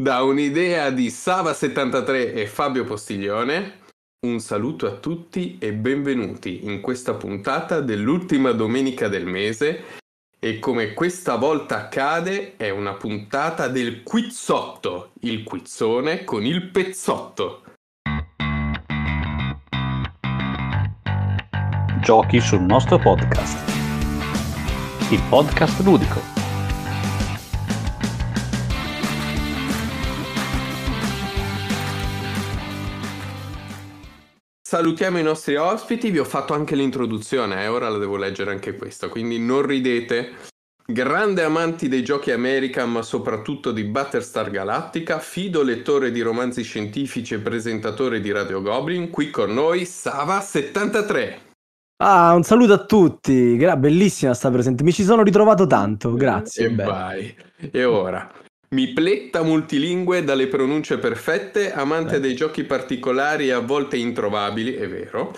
da un'idea di Sava73 e Fabio Postiglione. Un saluto a tutti e benvenuti in questa puntata dell'ultima domenica del mese e come questa volta accade è una puntata del quizzotto, il quizzone con il pezzotto. Giochi sul nostro podcast. Il podcast ludico Salutiamo i nostri ospiti, vi ho fatto anche l'introduzione e eh, ora la devo leggere anche questa, quindi non ridete. Grande amanti dei giochi American, ma soprattutto di Battlestar Galactica, fido lettore di romanzi scientifici e presentatore di Radio Goblin, qui con noi Sava73. Ah, un saluto a tutti, Gra- bellissima sta presente, mi ci sono ritrovato tanto, grazie. E vai, e ora? Mi pletta multilingue dalle pronunce perfette, amante eh. dei giochi particolari e a volte introvabili, è vero.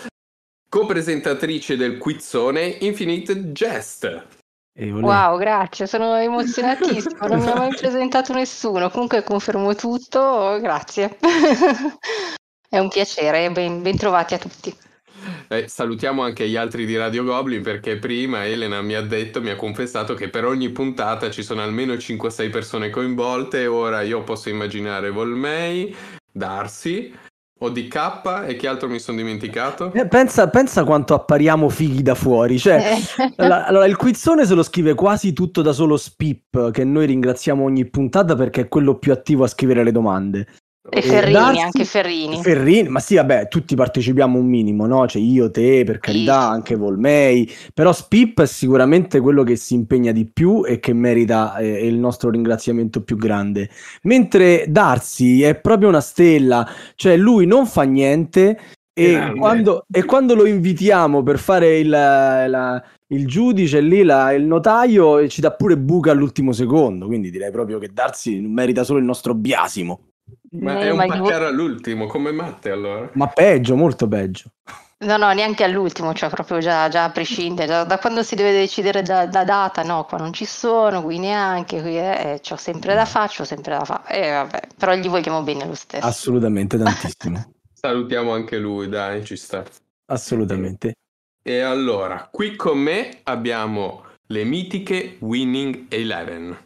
Co-presentatrice del quizzone Infinite Jest. Wow, grazie, sono emozionatissimo, non mi ha mai presentato nessuno, comunque confermo tutto, grazie. è un piacere, ben, ben trovati a tutti. Eh, salutiamo anche gli altri di Radio Goblin perché prima Elena mi ha detto, mi ha confessato che per ogni puntata ci sono almeno 5-6 persone coinvolte. Ora io posso immaginare Volmei, Darsi, K e che altro mi sono dimenticato? Eh, pensa, pensa, quanto appariamo fighi da fuori. Cioè, eh. la, allora, il quizzone se lo scrive quasi tutto da solo Spip, che noi ringraziamo ogni puntata perché è quello più attivo a scrivere le domande. E Ferrini, darsi... anche Ferrini. Ferrini, ma sì, vabbè, tutti partecipiamo un minimo, no? Cioè io, te, per carità, sì. anche Volmei, però Spip è sicuramente quello che si impegna di più e che merita eh, il nostro ringraziamento più grande. Mentre Darsi è proprio una stella, cioè lui non fa niente e quando, e quando, lo invitiamo per fare il, la, il giudice lì, la, il notaio, eh, ci dà pure buca all'ultimo secondo, quindi direi proprio che Darsi merita solo il nostro biasimo. Ma è un Maggie paccaro all'ultimo, come Matte allora. Ma peggio, molto peggio. No, no, neanche all'ultimo, cioè proprio già, già a prescindere, da, da, quando si deve decidere da, da, data, no, qua non ci sono, qui neanche, qui eh, ho sempre da fare, ho sempre da fare, eh, vabbè, però gli vogliamo bene lo stesso. Assolutamente, tantissimo. Salutiamo anche lui, dai, ci sta. Assolutamente. E allora, qui con me abbiamo le mitiche Winning Eleven.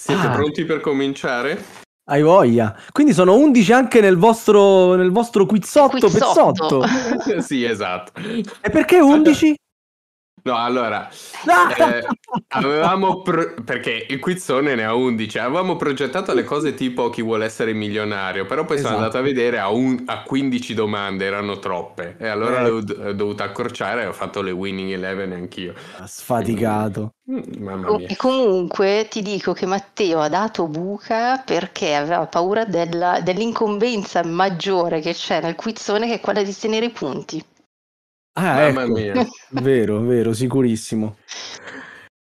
Siete ah. pronti per cominciare? Hai voglia. Quindi sono 11 anche nel vostro, nel vostro quizzotto, quizzotto. pezzotto. sì, esatto. E perché 11? No, allora, eh, avevamo pro- perché il quizzone ne ha 11, avevamo progettato le cose tipo chi vuole essere milionario, però poi esatto. sono andato a vedere a, un- a, 15 domande, erano troppe, e allora eh. l'ho dovuta accorciare e ho fatto le winning 11 anch'io. Ah, Sfaticato. Quindi, mm, oh, e comunque ti dico che Matteo ha dato buca perché aveva paura della- dell'incombenza maggiore che c'è nel quizzone che è quella di tenere i punti. Ah, ecco. Mamma mia. Vero, vero, sicurissimo.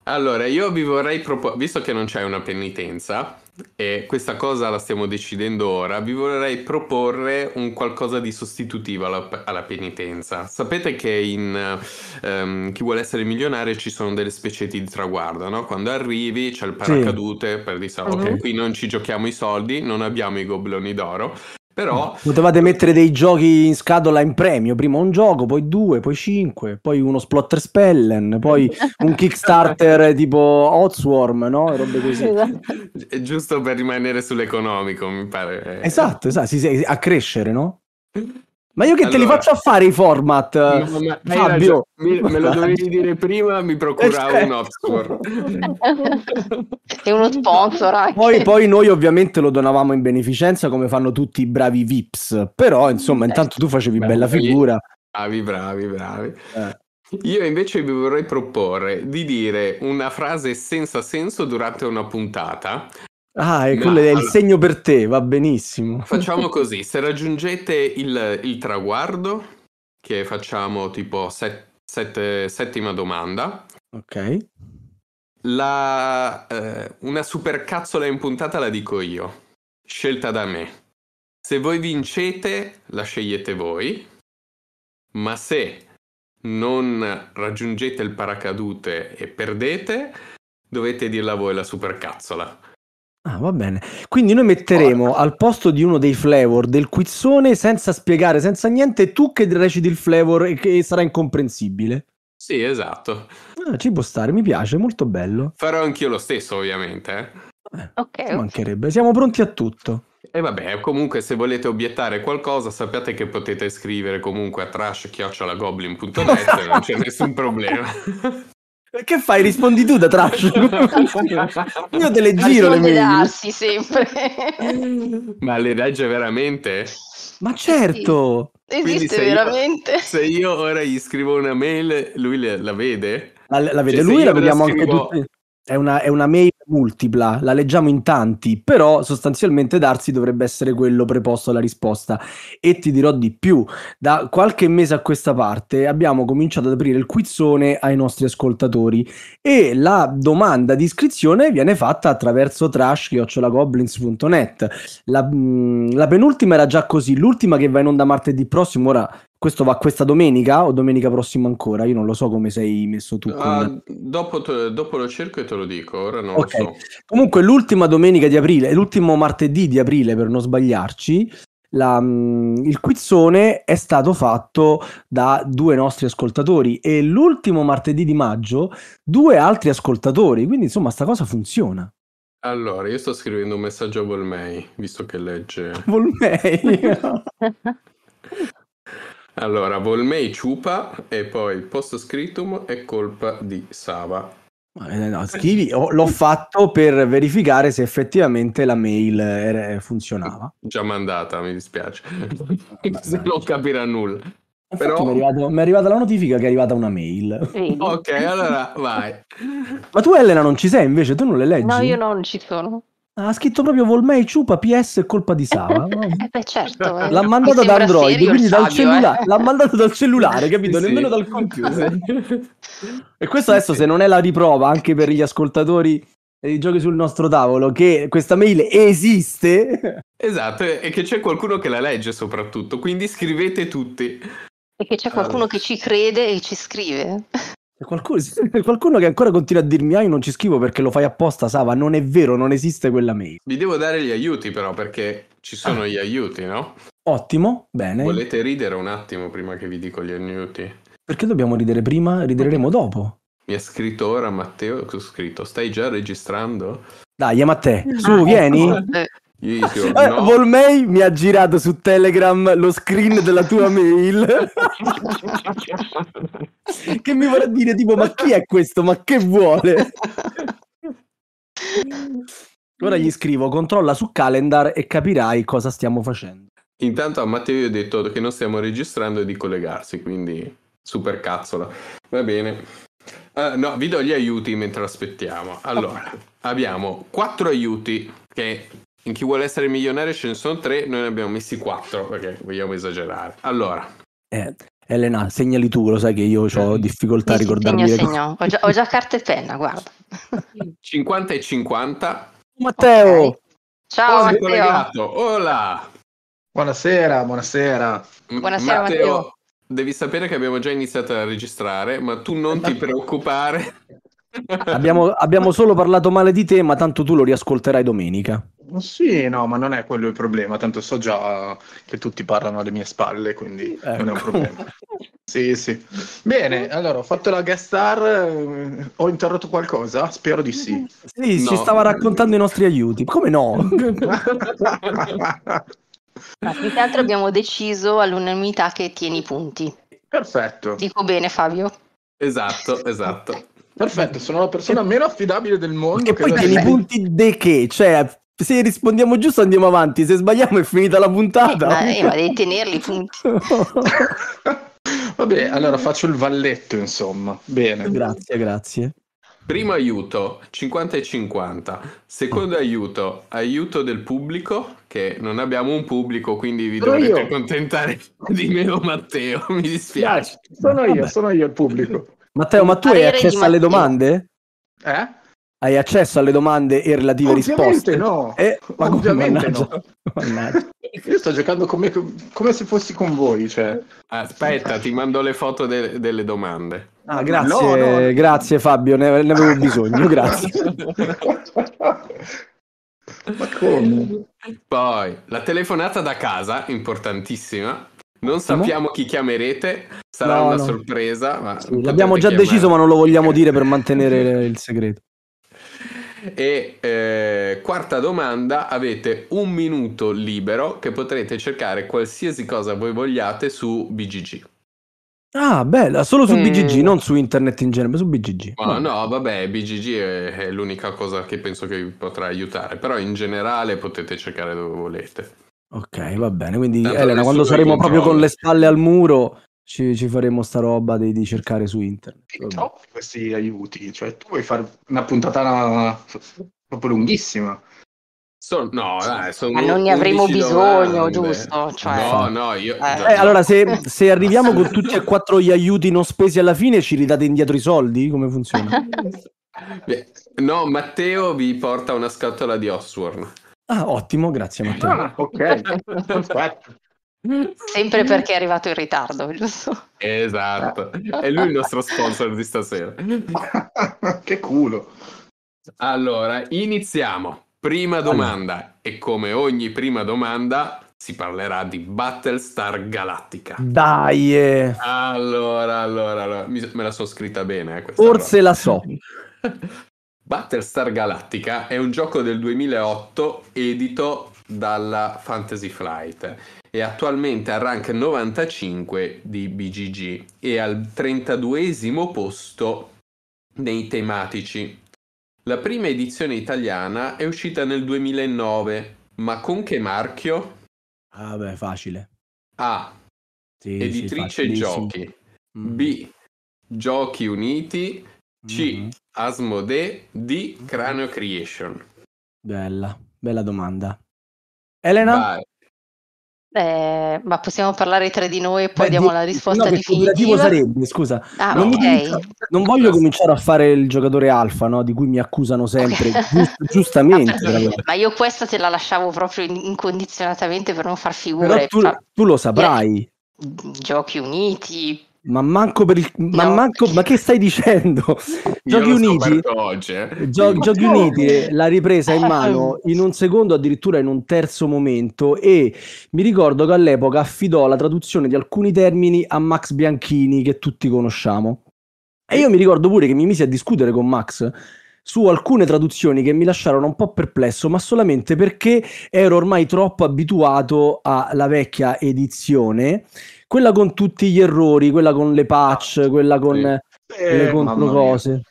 Allora, io vi vorrei proporre, visto che non c'è una penitenza, e questa cosa la stiamo decidendo ora, vi vorrei proporre un qualcosa di sostitutivo alla, alla penitenza. Sapete che in um, Chi vuole essere milionario ci sono delle specie di traguardo, no? Quando arrivi c'è il paracadute sì. per dire, ok, uh-huh. qui non ci giochiamo i soldi, non abbiamo i gobloni d'oro, però potevate mettere dei giochi in scatola in premio, prima un gioco, poi due, poi cinque, poi uno splotter spellen, poi un Kickstarter tipo Hotswarm, no? E Robe così. è esatto. Giusto per rimanere sull'economico, mi pare. Esatto, esatto, si, si, a crescere, no? Ma io che allora, te li faccio a fare i format, no, ma, Fabio? Mi, me lo dovevi dire prima, mi procuravo un Oxford. Esatto. e uno sponsor anche. Poi, poi, noi ovviamente lo donavamo in beneficenza come fanno tutti i bravi Vips, però insomma intanto tu facevi Beh, bella figura. Bravi, bravi, bravi. Eh. Io invece vi vorrei proporre di dire una frase senza senso durante una puntata Ah, è, quello, no, è allora, il segno per te, va benissimo. Facciamo così, se raggiungete il, il traguardo, che facciamo tipo set, set, settima domanda. Ok. La, eh, una supercazzola in puntata la dico io, scelta da me. Se voi vincete, la scegliete voi, ma se non raggiungete il paracadute e perdete, dovete dirla voi la supercazzola. Ah, va bene. Quindi noi metteremo Porca. al posto di uno dei flavor del quizzone senza spiegare, senza niente, tu che reciti il flavor e che sarà incomprensibile. Sì, esatto. Ah, ci può stare, mi piace, molto bello. Farò anch'io lo stesso, ovviamente. Eh, eh ok. Ci mancherebbe, siamo pronti a tutto. E vabbè, comunque se volete obiettare qualcosa sappiate che potete scrivere comunque a trash-goblin.net, non c'è nessun problema. Che fai? Rispondi tu da trash. Io te le giro le mie. Assi sempre. Ma le legge veramente? Ma certo. Sì. Esiste veramente. Io, se io ora gli scrivo una mail, lui la vede? La, la vede cioè, lui, la vediamo scrivo... anche tutti. È una, è una mail multipla, la leggiamo in tanti, però sostanzialmente darsi dovrebbe essere quello preposto alla risposta. E ti dirò di più, da qualche mese a questa parte abbiamo cominciato ad aprire il quizzone ai nostri ascoltatori e la domanda di iscrizione viene fatta attraverso trash.goblins.net. La, mh, mm, la penultima era già così, l'ultima che va in onda martedì prossimo, ora questo va questa domenica o domenica prossima ancora? Io non lo so come sei messo tu. Con... Uh, ah, dopo, te, dopo, lo cerco e te lo dico, ora non okay. lo so. Comunque l'ultima domenica di aprile, l'ultimo martedì di aprile per non sbagliarci, la, mm, il quizzone è stato fatto da due nostri ascoltatori e l'ultimo martedì di maggio due altri ascoltatori, quindi insomma sta cosa funziona. Allora, io sto scrivendo un messaggio a Volmei, visto che legge... Volmei! Allora, Volmei ciupa e poi post scriptum è colpa di Sava. Eh, no, scrivi, l'ho fatto per verificare se effettivamente la mail eh, eh, funzionava. Già mandata, mi dispiace. se non capirà nulla. Però... mi, è arrivato, mi, è arrivata la notifica che è arrivata una mail. Sì. ok, allora vai. Ma tu Elena non ci sei invece, tu non le leggi? No, io non ci sono. Ha scritto proprio Volmei Ciupa PS colpa di Sava. Eh beh, certo, eh. L'ha mandato da Android, quindi dal sabio, cellulare. Eh. L'ha mandato dal cellulare, capito? Sì. Nemmeno dal computer. e questo adesso, se non è la riprova anche per gli ascoltatori dei giochi sul nostro tavolo, che questa mail esiste. Esatto, e che c'è qualcuno che la legge soprattutto, quindi scrivete tutti. E che c'è qualcuno allora. che ci crede e ci scrive. Qualcuno, qualcuno, che ancora continua a dirmi ah io non ci scrivo perché lo fai apposta Sava, non è vero, non esiste quella mail. Vi devo dare gli aiuti però perché ci sono ah. gli aiuti, no? Ottimo, bene. Volete ridere un attimo prima che vi dico gli aiuti? Perché dobbiamo ridere prima? Rideremo dopo. Mi ha scritto ora Matteo, ho scritto, stai già registrando? Dai, Matteo, su, ah, vieni. Ecco. Eh, io dicevo, eh, no. eh, Volmei mi ha girato su Telegram lo screen della tua mail che mi vorrà dire tipo ma chi è questo? Ma che vuole? Ora gli scrivo controlla su calendar e capirai cosa stiamo facendo. Intanto a Matteo io ho detto che non stiamo registrando e di collegarsi, quindi super cazzola. Va bene. Uh, no, vi do gli aiuti mentre aspettiamo. Allora, okay. abbiamo quattro aiuti che in chi vuole essere milionario ce ne sono tre, noi ne abbiamo messi quattro perché vogliamo esagerare. Allora. Eh, Elena, segnali tu, lo sai che io ho difficoltà a ricordarmi. Segno, segno. Ho, già, ho già carta e penna, guarda. 50 e 50. Matteo! Okay. Ciao oh, Matteo! Collegato. Hola! Buonasera, buonasera. Buonasera Matteo. Matteo. Devi sapere che abbiamo già iniziato a registrare, ma tu non ti preoccupare. abbiamo, abbiamo solo parlato male di te, ma tanto tu lo riascolterai domenica. Sì, no, ma non è quello il problema, tanto so già che tutti parlano alle mie spalle, quindi ecco. non è un ecco. problema. sì, sì. Bene, allora ho fatto la guest star, eh, ho interrotto qualcosa? Spero di sì. Sì, no. ci stava raccontando i nostri aiuti, come no? ma più che altro abbiamo deciso all'unanimità che tieni i punti. Perfetto. Dico bene Fabio. Esatto, esatto. Perfetto, sono la persona meno affidabile del mondo. E poi tieni i punti di che? Cioè, se rispondiamo giusto andiamo avanti, se sbagliamo è finita la puntata. ma, eh, ma devi tenerli punti. Vabbè, allora faccio il valletto, insomma. Bene. Grazie, grazie. Primo aiuto 50 e 50, secondo aiuto aiuto del pubblico, che non abbiamo un pubblico quindi vi sono dovrete io. contentare di meno Matteo, mi dispiace. Sono io, Vabbè. sono io il pubblico. Matteo, ma tu hai accesso alle domande? Eh? hai accesso alle domande e relative ovviamente risposte? No, eh, ovviamente mannaggia, no. Io sto giocando me, come se fossi con voi. Cioè. Aspetta, ti mando le foto de- delle domande. Ah, grazie, no, no. grazie Fabio, ne, ne avevo bisogno, grazie. ma come? Poi, la telefonata da casa, importantissima. Non sappiamo chi chiamerete, sarà no, una sorpresa. Sì, l'abbiamo già chiamare. deciso, ma non lo vogliamo dire per mantenere il segreto. E eh, quarta domanda, avete un minuto libero che potrete cercare qualsiasi cosa voi vogliate su BGG. Ah, bella, solo su BGG, mm. non su internet in genere, su BGG. Ma no, no vabbè, BGG è, è, l'unica cosa che penso che vi potrà aiutare, però in generale potete cercare dove volete. Ok, va bene, quindi Tanto Elena, quando saremo proprio con le spalle al muro, ci, ci, faremo sta roba di, di cercare su internet. troppi questi aiuti, cioè tu vuoi fare una puntata proprio lunghissima. So, no, dai, sono Ma non ne avremo bisogno, domande. giusto? Cioè... No, no, io... Eh. Eh, allora, se, se arriviamo con tutti e quattro gli aiuti non spesi alla fine, ci ridate indietro i soldi? Come funziona? Beh, no, Matteo vi porta una scatola di Osworn. Ah, ottimo, grazie Matteo. Ah, ok, perfetto. Sempre perché è arrivato in ritardo, giusto? Esatto, eh. è lui il nostro sponsor di stasera. che culo. Allora, iniziamo. Prima domanda, allora. e come ogni prima domanda si parlerà di Battlestar Galactica. Dai! Eh. Allora, allora, allora, Mi, me la so scritta bene. Eh, Forse roba. la so. Battlestar Galactica è un gioco del 2008 edito dalla Fantasy Flight è attualmente al rank 95 di BGG e al 32 posto nei tematici. La prima edizione italiana è uscita nel 2009, ma con che marchio? Ah beh, facile. A. Sì, Editrice sì, Giochi. Mm. B. Giochi Uniti. C. Mm. Asmodee. D. Cranio Creation. Bella, bella domanda. Elena? Vai. Eh, ma possiamo parlare tra di noi e poi Beh, diamo di, la risposta no, definitiva. sarebbe, scusa, ah, non, okay. comincio, non, voglio cominciare a fare il giocatore alfa, no? di cui mi accusano sempre, okay. giust, giustamente. ma io questa te la lasciavo proprio incondizionatamente per non far figure. Tu, cioè, tu, lo saprai. Giochi uniti, ma manco per il. Ma, manco, ma che stai dicendo? Giochi Uniti. Oggi, eh. Gio- Giochi Uniti, la ripresa in mano ah. in un secondo, addirittura in un terzo momento. E mi ricordo che all'epoca affidò la traduzione di alcuni termini a Max Bianchini, che tutti conosciamo. E io mi ricordo pure che mi misi a discutere con Max su alcune traduzioni che mi lasciarono un po' perplesso, ma solamente perché ero ormai troppo abituato alla vecchia edizione quella con tutti gli errori, quella con le patch, ah, quella con eh, le controcose.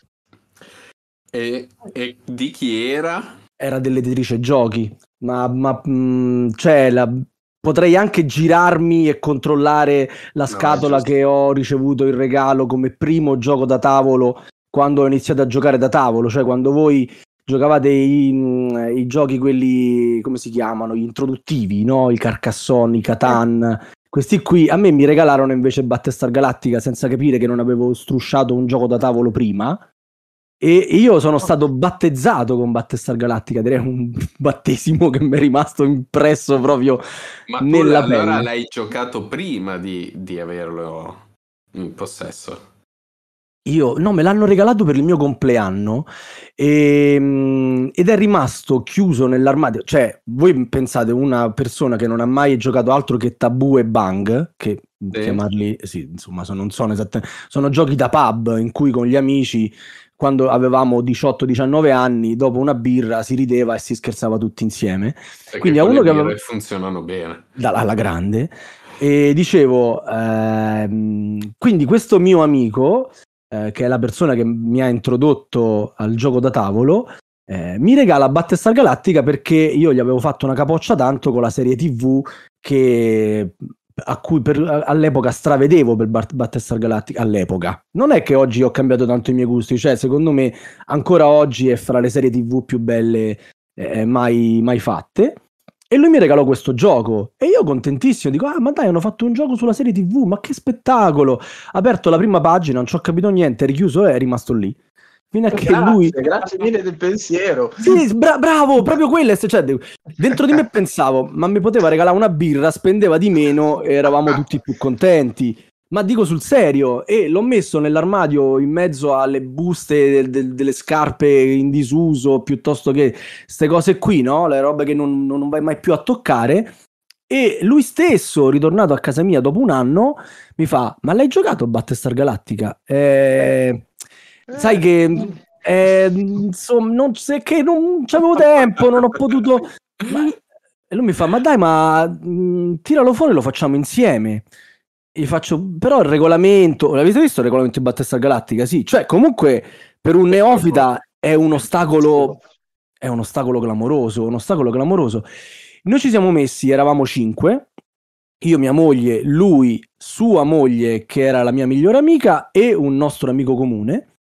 E, e di chi era? Era dell'editrice giochi, ma, ma mh, mm, cioè la, potrei anche girarmi e controllare la scatola no, che ho ricevuto in regalo come primo gioco da tavolo quando ho iniziato a giocare da tavolo, cioè quando voi giocavate i, mm, i giochi quelli come si chiamano, gli introduttivi, no? I Carcassonne, i Catan, questi qui a me mi regalarono invece Battlestar Galactica senza capire che non avevo strusciato un gioco da tavolo prima. E io sono stato battezzato con Battlestar Galactica, direi un battesimo che mi è rimasto impresso proprio Ma nella tu, allora l'hai giocato prima di, di averlo in possesso? Io, no, me l'hanno regalato per il mio compleanno e, ehm, ed è rimasto chiuso nell'armadio. Cioè, voi pensate una persona che non ha mai giocato altro che Tabù e Bang, che sì. chiamarli, sì, insomma, sono, non sono esattamente, sono giochi da pub in cui con gli amici, quando avevamo 18-19 anni, dopo una birra si rideva e si scherzava tutti insieme. Perché Quindi a uno che aveva... funzionano bene. Dalla, alla grande. E dicevo, ehm, quindi questo mio amico eh, che è la persona che mi ha introdotto al gioco da tavolo, eh, mi regala Battestar Galactica perché io gli avevo fatto una capoccia tanto con la serie TV che a cui per, all'epoca stravedevo per Battestar Galactica all'epoca. Non è che oggi ho cambiato tanto i miei gusti, cioè secondo me ancora oggi è fra le serie TV più belle eh, mai, mai fatte. E lui mi regalò questo gioco e io contentissimo dico: Ah, ma dai, hanno fatto un gioco sulla serie TV, ma che spettacolo! Aperto la prima pagina, non ci ho capito niente, richiuso e è rimasto lì. Fino a che grazie, lui. Grazie mille del pensiero. Sì, bra- bravo, proprio quello. Cioè, dentro di me pensavo, ma mi poteva regalare una birra, spendeva di meno e eravamo tutti più contenti ma dico sul serio, e l'ho messo nell'armadio in mezzo alle buste de- de- delle scarpe in disuso, piuttosto che queste cose qui, no? Le robe che non, non, vai mai più a toccare. E lui stesso, ritornato a casa mia dopo un anno, mi fa, ma l'hai giocato Battlestar Galactica? Eh, eh sai che... Mm. Eh, insomma, non, se, che non c'avevo tempo, non ho potuto... Ma, e lui mi fa, ma dai, ma mh, mm, tiralo fuori e lo facciamo insieme gli faccio, però il regolamento, l'avete visto il regolamento di Battista Galattica? Sì, cioè comunque per un neofita è un ostacolo, è un ostacolo clamoroso, un ostacolo clamoroso. Noi ci siamo messi, eravamo cinque, io, mia moglie, lui, sua moglie che era la mia migliore amica e un nostro amico comune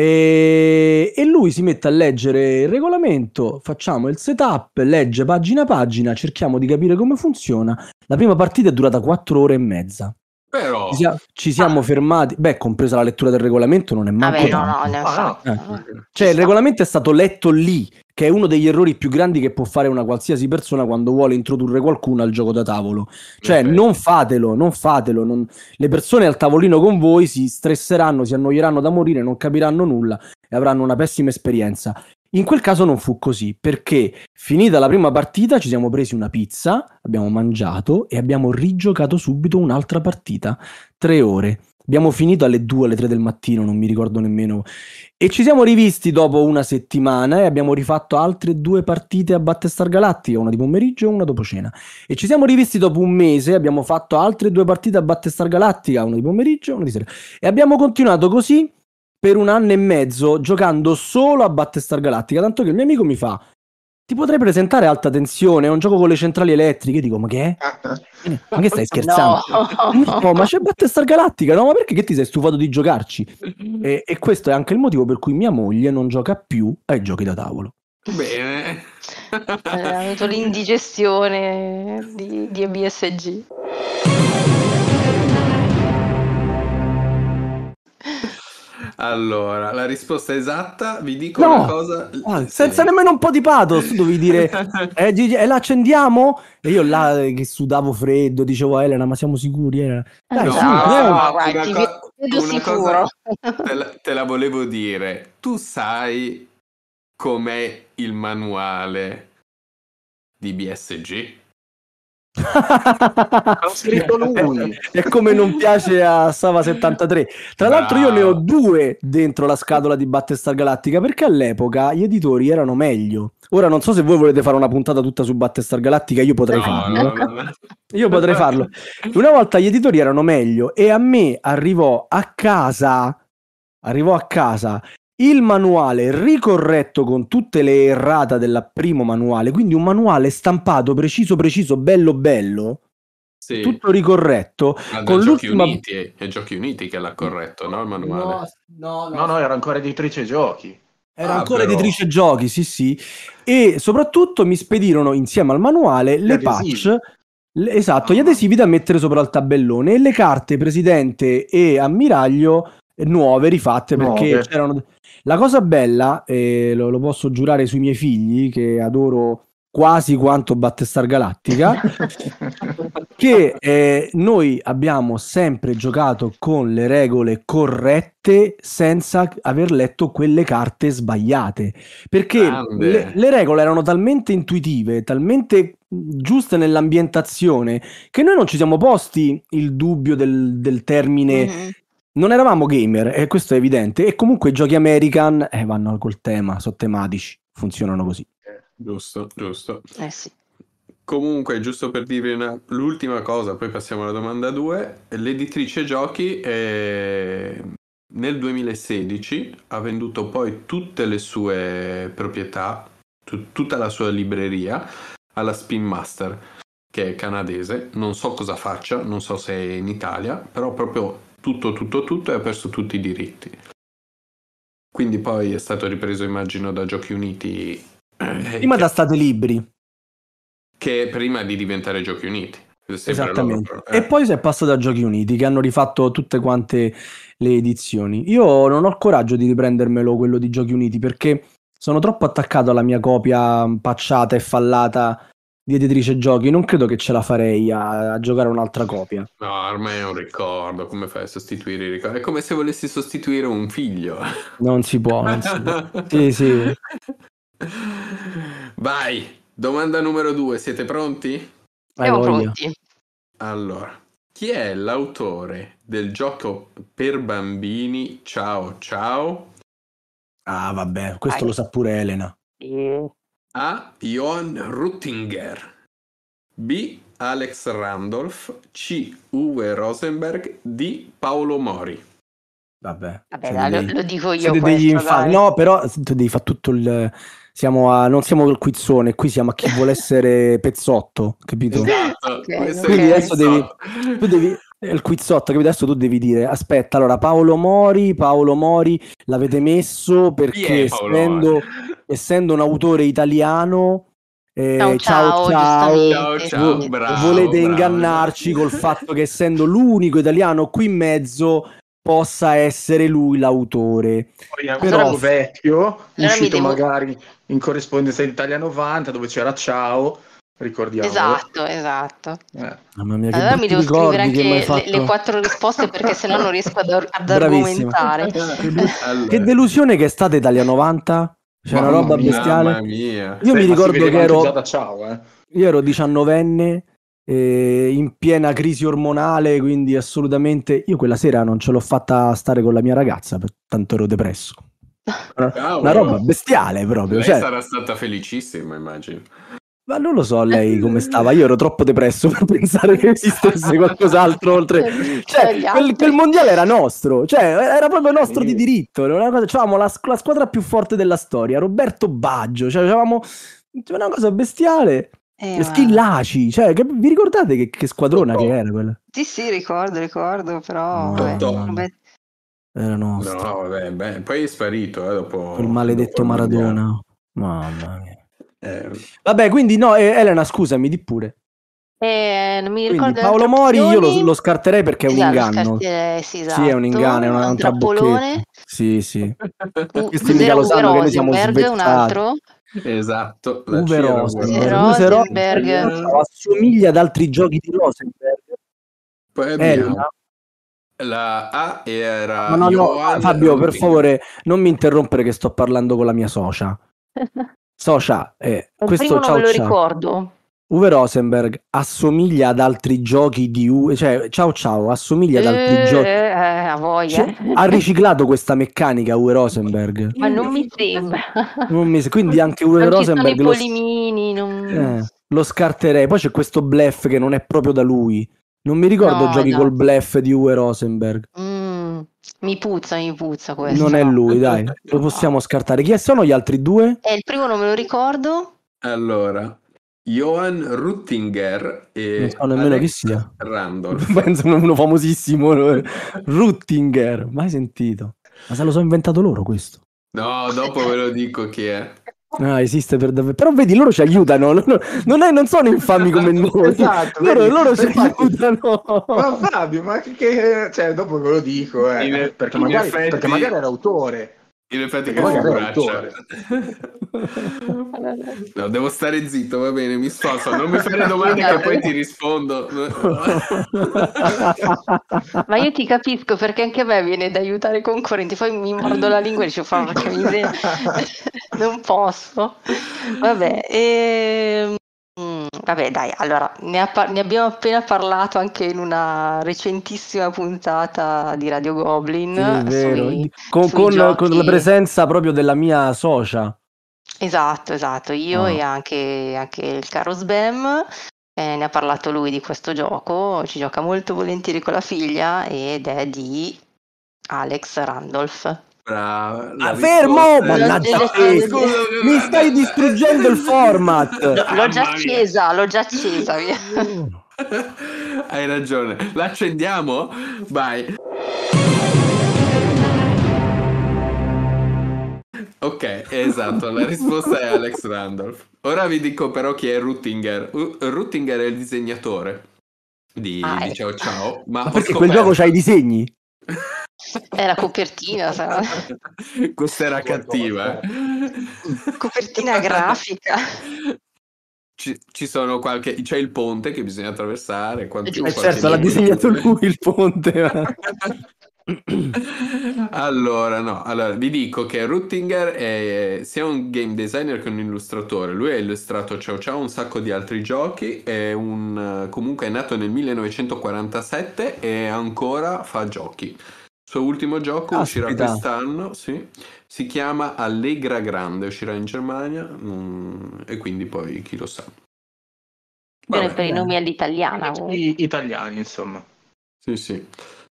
e, e lui si mette a leggere il regolamento, facciamo il setup, legge pagina a pagina, cerchiamo di capire come funziona. La prima partita è durata 4 ore e mezza. Però... Ci, siamo ah. fermati, beh, compresa la lettura del regolamento, non è mai... Vabbè, no, no, ah, no. Ecco. Cioè, il regolamento è stato letto lì, che è uno degli errori più grandi che può fare una qualsiasi persona quando vuole introdurre qualcuno al gioco da tavolo. Cioè, okay. non fatelo, non fatelo. Non... Le persone al tavolino con voi si stresseranno, si annoieranno da morire, non capiranno nulla e avranno una pessima esperienza. In quel caso non fu così, perché finita la prima partita ci siamo presi una pizza, abbiamo mangiato e abbiamo rigiocato subito un'altra partita. Tre ore. Abbiamo finito alle 2, alle 3 del mattino, non mi ricordo nemmeno. E ci siamo rivisti dopo una settimana e abbiamo rifatto altre due partite a Battestar Galattica, una di pomeriggio e una dopo cena. E ci siamo rivisti dopo un mese, e abbiamo fatto altre due partite a Battestar Galattica, una di pomeriggio e una di sera. E abbiamo continuato così per un anno e mezzo giocando solo a Battlestar Galactica. Tanto che il mio amico mi fa: Ti potrei presentare Alta Tensione? È un gioco con le centrali elettriche. dico: Ma che Ma che stai scherzando? No. no, ma c'è Battlestar Galactica. No, ma perché che ti sei stufato di giocarci? E, e questo è anche il motivo per cui mia moglie non gioca più ai giochi da tavolo. Bene. Eh, ha avuto l'indigestione di, di BSG. Allora, la risposta esatta, vi dico no, una cosa... Ah, senza nemmeno un po' di pathos, dovevi dire, e eh, eh, la accendiamo? E io là eh, che sudavo freddo, dicevo a ah, Elena, ma siamo sicuri? Elena? Dai, no, sì, no, no, guarda, ti co- sicuro. Te la, te la volevo dire, tu sai com'è il manuale di BSG? ha scritto lui è come non piace a Sava 73 tra l'altro io ne ho due dentro la scatola di Battestar Galattica perché all'epoca gli editori erano meglio ora non so se voi volete fare una puntata tutta su Battestar Galattica io potrei no, farlo no, no, io potrei farlo una volta gli editori erano meglio e a me arrivò a casa arrivò a casa il manuale ricorretto con tutte le errate del primo manuale, quindi un manuale stampato preciso preciso, bello bello, sì. tutto ricorretto. Ma con giochi uniti, eh, è Giochi Uniti che l'ha corretto, no il manuale? No, no, no, no, no era ancora editrice giochi. Era ah, ancora però. editrice giochi, sì sì. E soprattutto mi spedirono insieme al manuale gli le adesivi. patch, esatto, ah. gli adesivi da mettere sopra il tabellone e le carte presidente e ammiraglio nuove rifatte perché nuove. c'erano la cosa bella, e lo, lo posso giurare sui miei figli, che adoro quasi quanto Battestar Galattica, che eh, noi abbiamo sempre giocato con le regole corrette senza aver letto quelle carte sbagliate, perché le, le, regole erano talmente intuitive, talmente giuste nell'ambientazione, che noi non ci siamo posti il dubbio del, del termine... Mm-hmm non eravamo gamer, e questo è evidente, e comunque i giochi American eh, vanno col tema, sono tematici, funzionano così. Eh, giusto, giusto. Eh sì. Comunque, giusto per dirvi una, l'ultima cosa, poi passiamo alla domanda 2, l'editrice giochi è... Eh, nel 2016 ha venduto poi tutte le sue proprietà, t- tutta la sua libreria alla Spin Master, che è canadese, non so cosa faccia, non so se è in Italia, però proprio tutto, tutto, tutto e ha perso tutti i diritti. Quindi poi è stato ripreso, immagino, da Giochi Uniti. Eh, prima che... da Stati Libri. Che prima di diventare Giochi Uniti. Esattamente. Loro, eh. E poi si è passato a Giochi Uniti che hanno rifatto tutte quante le edizioni. Io non ho il coraggio di riprendermelo quello di Giochi Uniti perché sono troppo attaccato alla mia copia pacciata e fallata di editrice giochi, non credo che ce la farei a, a giocare un'altra copia. No, ormai è un ricordo, come fai a sostituire i ricordi? È come se volessi sostituire un figlio. Non si può, non si può. sì, sì. Vai, domanda numero due, siete pronti? Siamo pronti. Allora, chi è l'autore del gioco per bambini Ciao Ciao? Ah, vabbè, questo Vai. lo sa pure Elena. A. Johan Ruttinger B. Alex Randolph C. Uwe Rosenberg D. Paolo Mori Vabbè, Vabbè cioè, dai, dei, lo, dico io. questo, degli infanti. No, però tu devi fare tutto il. Siamo a, non siamo col quizzone, qui siamo a chi vuole essere pezzotto, capito? Esatto, esatto okay, Quindi okay. adesso devi, tu devi, il quizzotto che adesso tu devi dire aspetta allora Paolo Mori Paolo Mori l'avete messo perché essendo, essendo, un autore italiano eh, ciao ciao, ciao, ciao, ciao bravo, volete bravo. ingannarci col fatto che essendo l'unico italiano qui in mezzo possa essere lui l'autore. Poi è Però... vecchio, uscito devo... magari in corrispondenza in Italia 90 dove c'era Ciao ricordiamo. Esatto, esatto. Eh. Mamma mia, allora mi devo scrivere anche le, le, quattro risposte perché sennò non riesco ad, ad argomentare. allora. Che delusione che è stata Italia 90? C'è mamma una roba mia, bestiale. Io Sei, mi ricordo che ero... Ciao, eh. Io ero diciannovenne eh, in piena crisi ormonale, quindi assolutamente... Io quella sera non ce l'ho fatta stare con la mia ragazza, tanto ero depresso. Una, una roba bestiale proprio. Lei cioè... sarà stata felicissima, immagino. Ma non lo so lei come stava, io ero troppo depresso per pensare che esatto. esistesse qualcos'altro oltre... Cioè, quel, quel mondiale era nostro, cioè, era proprio nostro di diritto. Cosa... C'avevamo la, la, squadra più forte della storia, Roberto Baggio, cioè, avevamo una cosa bestiale. Eh, Schillaci, cioè, che, vi ricordate che, che squadrona oh, che era quella? Sì, sì, ricordo, ricordo, però... Eh, era nostro. No, vabbè, beh. poi è sparito, eh, dopo... Il maledetto dopo Maradona. Mamma mia. Eh, vabbè, quindi no, Elena, scusami, di pure. Eh, non mi ricordo Quindi, Paolo Mori io lo, lo, scarterei perché è un inganno. Sì, esatto. sì, è un esatto. inganno, è un'altra bocchetta. Sì, sì. Questi mica lo sanno che noi siamo svettati. un altro. Esatto. Uwe Rosenberg. Assomiglia ad altri giochi di Rosenberg. Poi Elena. La A era... Ma no, no, Fabio, per favore, non mi interrompere che sto parlando con la mia socia. Socia, eh, eh, questo primo ciao, non me lo ciao. ricordo. Uwe Rosenberg assomiglia ad altri giochi di Uwe, cioè ciao ciao, assomiglia ad altri eh, giochi. Eh, a voglia. Cioè, ha riciclato questa meccanica Uwe Rosenberg. Ma non mi sembra. Non mi... Quindi anche Uwe non Rosenberg lo... Polimini, non... eh, lo scarterei. Poi c'è questo bluff che non è proprio da lui. Non mi ricordo no, giochi no. col bluff di Uwe Rosenberg. Mm. Mi puzza, mi puzza questo. Non è lui, dai, lo possiamo scartare. Chi sono gli altri due? Eh, il primo non me lo ricordo. Allora, Johan Ruttinger e non so nemmeno Alex chi sia. Randolph. Penso uno famosissimo. Ruttinger, mai sentito. Ma se lo sono inventato loro questo. No, dopo ve lo dico chi è. No, ah, esiste per davvero. Però vedi, loro ci aiutano. non, è, non, sono infami come esatto, noi. Esatto, loro, vedi, loro ci infatti, aiutano. Ma Fabio, ma che, cioè, dopo ve lo dico, eh, perché, magari, effetti... perché magari era autore in effetti che figuraccia. No, devo stare zitto, va bene, mi sforzo. Non mi fare domande che poi ti rispondo. Ma io ti capisco perché anche a me viene da aiutare i concorrenti, poi mi mordo la lingua e dico, porca miseria, non posso. Vabbè, ehm... Mm. vabbè, dai, allora ne, appa- ne, abbiamo appena parlato anche in una recentissima puntata di Radio Goblin. Sì, sui, con, con, con, la presenza proprio della mia socia. Esatto, esatto, io oh. e anche, anche, il caro Sbam. Eh, ne ha parlato lui di questo gioco, ci gioca molto volentieri con la figlia ed è di Alex Randolph la Ah, fermo! Mannaggia te! Eh, eh, mi stai distruggendo il format! L'ho già accesa, l'ho già accesa, Hai ragione. L'accendiamo? Vai. Ok, esatto, la risposta è Alex Randolph. Ora vi dico però chi è Ruttinger. Ruttinger è il disegnatore di, ah, eh. di Ciao Ciao. Ma, ma perché scoperto... quel gioco c'ha i disegni? È la copertina, sarà. Questa era cattiva. Copertina grafica. Ci, ci, sono qualche... c'è il ponte che bisogna attraversare. Quanti, eh certo, l'ha disegnato lui il ponte. allora, no, allora vi dico che Ruttinger è sia un game designer che un illustratore. Lui ha illustrato Ciao Ciao un sacco di altri giochi. È un, comunque è nato nel 1947 e ancora fa giochi suo ultimo gioco Aspita. Ah, uscirà quest'anno, sì. si chiama Allegra Grande, uscirà in Germania mm, e quindi poi chi lo sa. Bene per i nomi all'italiana. I, italiani, insomma. Sì, sì.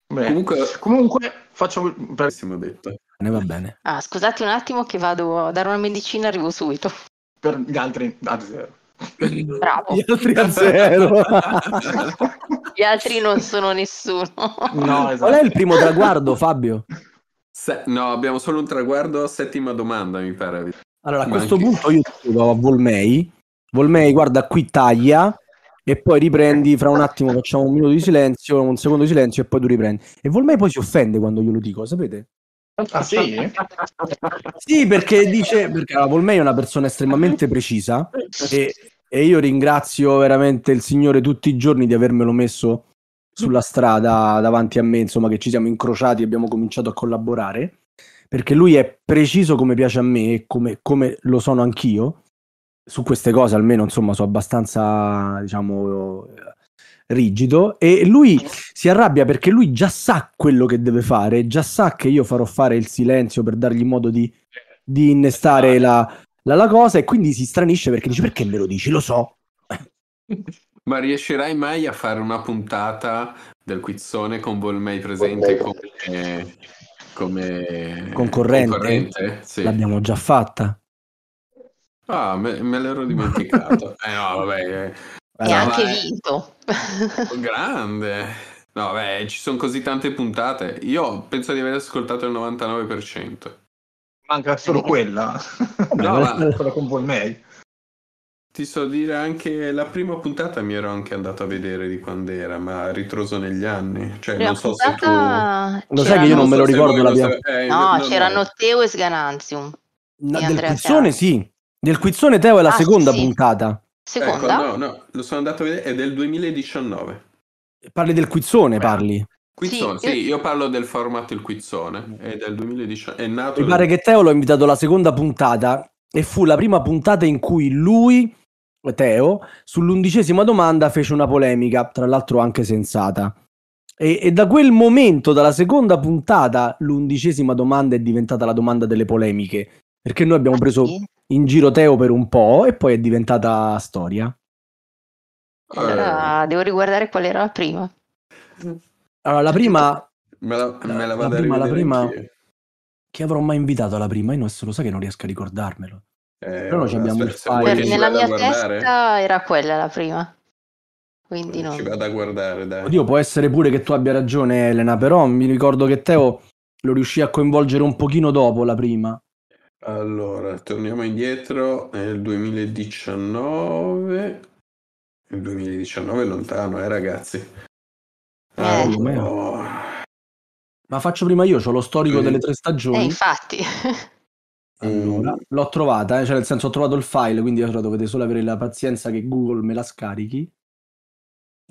Comunque, comunque, faccio... Bravissimo detto. Ne va bene. Ah, scusate un attimo che vado a dare una medicina, arrivo subito. Per gli altri a zero. Bravo. Gli altri a zero. gli altri non sono nessuno. No, esatto. Qual è il primo traguardo, Fabio? Se... No, abbiamo solo un traguardo, settima domanda, mi pare. Allora, a Ma questo anche... punto io chiedo a Volmei. Volmei, guarda, qui taglia e poi riprendi fra un attimo, facciamo un minuto di silenzio, un secondo di silenzio e poi tu riprendi. E Volmei poi si offende quando glielo dico, sapete? Ah sì? sì, perché dice, perché allora, Volmei è una persona estremamente precisa e e io ringrazio veramente il Signore tutti i giorni di avermelo messo sulla strada davanti a me, insomma, che ci siamo incrociati e abbiamo cominciato a collaborare, perché lui è preciso come piace a me e come, come lo sono anch'io, su queste cose almeno, insomma, sono abbastanza, diciamo, rigido e lui si arrabbia perché lui già sa quello che deve fare, già sa che io farò fare il silenzio per dargli modo di, di innestare esatto. la, la, la cosa e quindi si stranisce perché dice perché me lo dici? Lo so. Ma riuscirai mai a fare una puntata del quizzone con Volmei presente come, come concorrente? concorrente? Sì. L'abbiamo già fatta. Ah, me, me l'ero dimenticato. eh no, vabbè. Eh. E allora, anche vai. vinto. Grande. No, vabbè, ci sono così tante puntate. Io penso di aver ascoltato il 99% manca solo eh. quella. no, ma... quella con Paul May. Ti so dire anche la prima puntata mi ero anche andato a vedere di quando era, ma ritroso negli anni. Cioè, prima non so se tu. Lo sai che io non me lo ricordo la mia. Eh, no, no, c'era no. Teo e Sgananzium. No, del Quizzone sì. Del Quizzone Teo è la ah, seconda sì. puntata. Seconda? Ecco, no, no, lo sono andato a vedere, è del 2019. Parli del Quizzone, parli? Quizzone, sì, sì io... Eh, io... parlo del formato il quizzone, è del 2018, è nato... Mi pare del... che Teo l'ho invitato alla seconda puntata e fu la prima puntata in cui lui, Teo, sull'undicesima domanda fece una polemica, tra l'altro anche sensata. E, e da quel momento, dalla seconda puntata, l'undicesima domanda è diventata la domanda delle polemiche, perché noi abbiamo ah, preso in giro Teo per un po' e poi è diventata storia. Allora, eh. devo riguardare qual era la prima. Allora, la prima... Me la, me la vado la prima, la prima... Chi avrò mai invitato alla prima? Io non so, lo sai che non riesco a ricordarmelo. Eh, Però ci abbiamo il file. Nella mia testa era quella la prima quindi no. Eh, ci vado a guardare, dai. Oddio, può essere pure che tu abbia ragione, Elena, però mi ricordo che Teo lo riuscì a coinvolgere un pochino dopo la prima. Allora, torniamo indietro nel 2019. Il 2019 è lontano, eh ragazzi eh. oh. Ma faccio prima io, ho lo storico eh. delle tre stagioni. Eh, infatti. Allora, l'ho trovata, eh? cioè nel senso ho trovato il file, quindi ora dovete solo avere la pazienza che Google me la scarichi.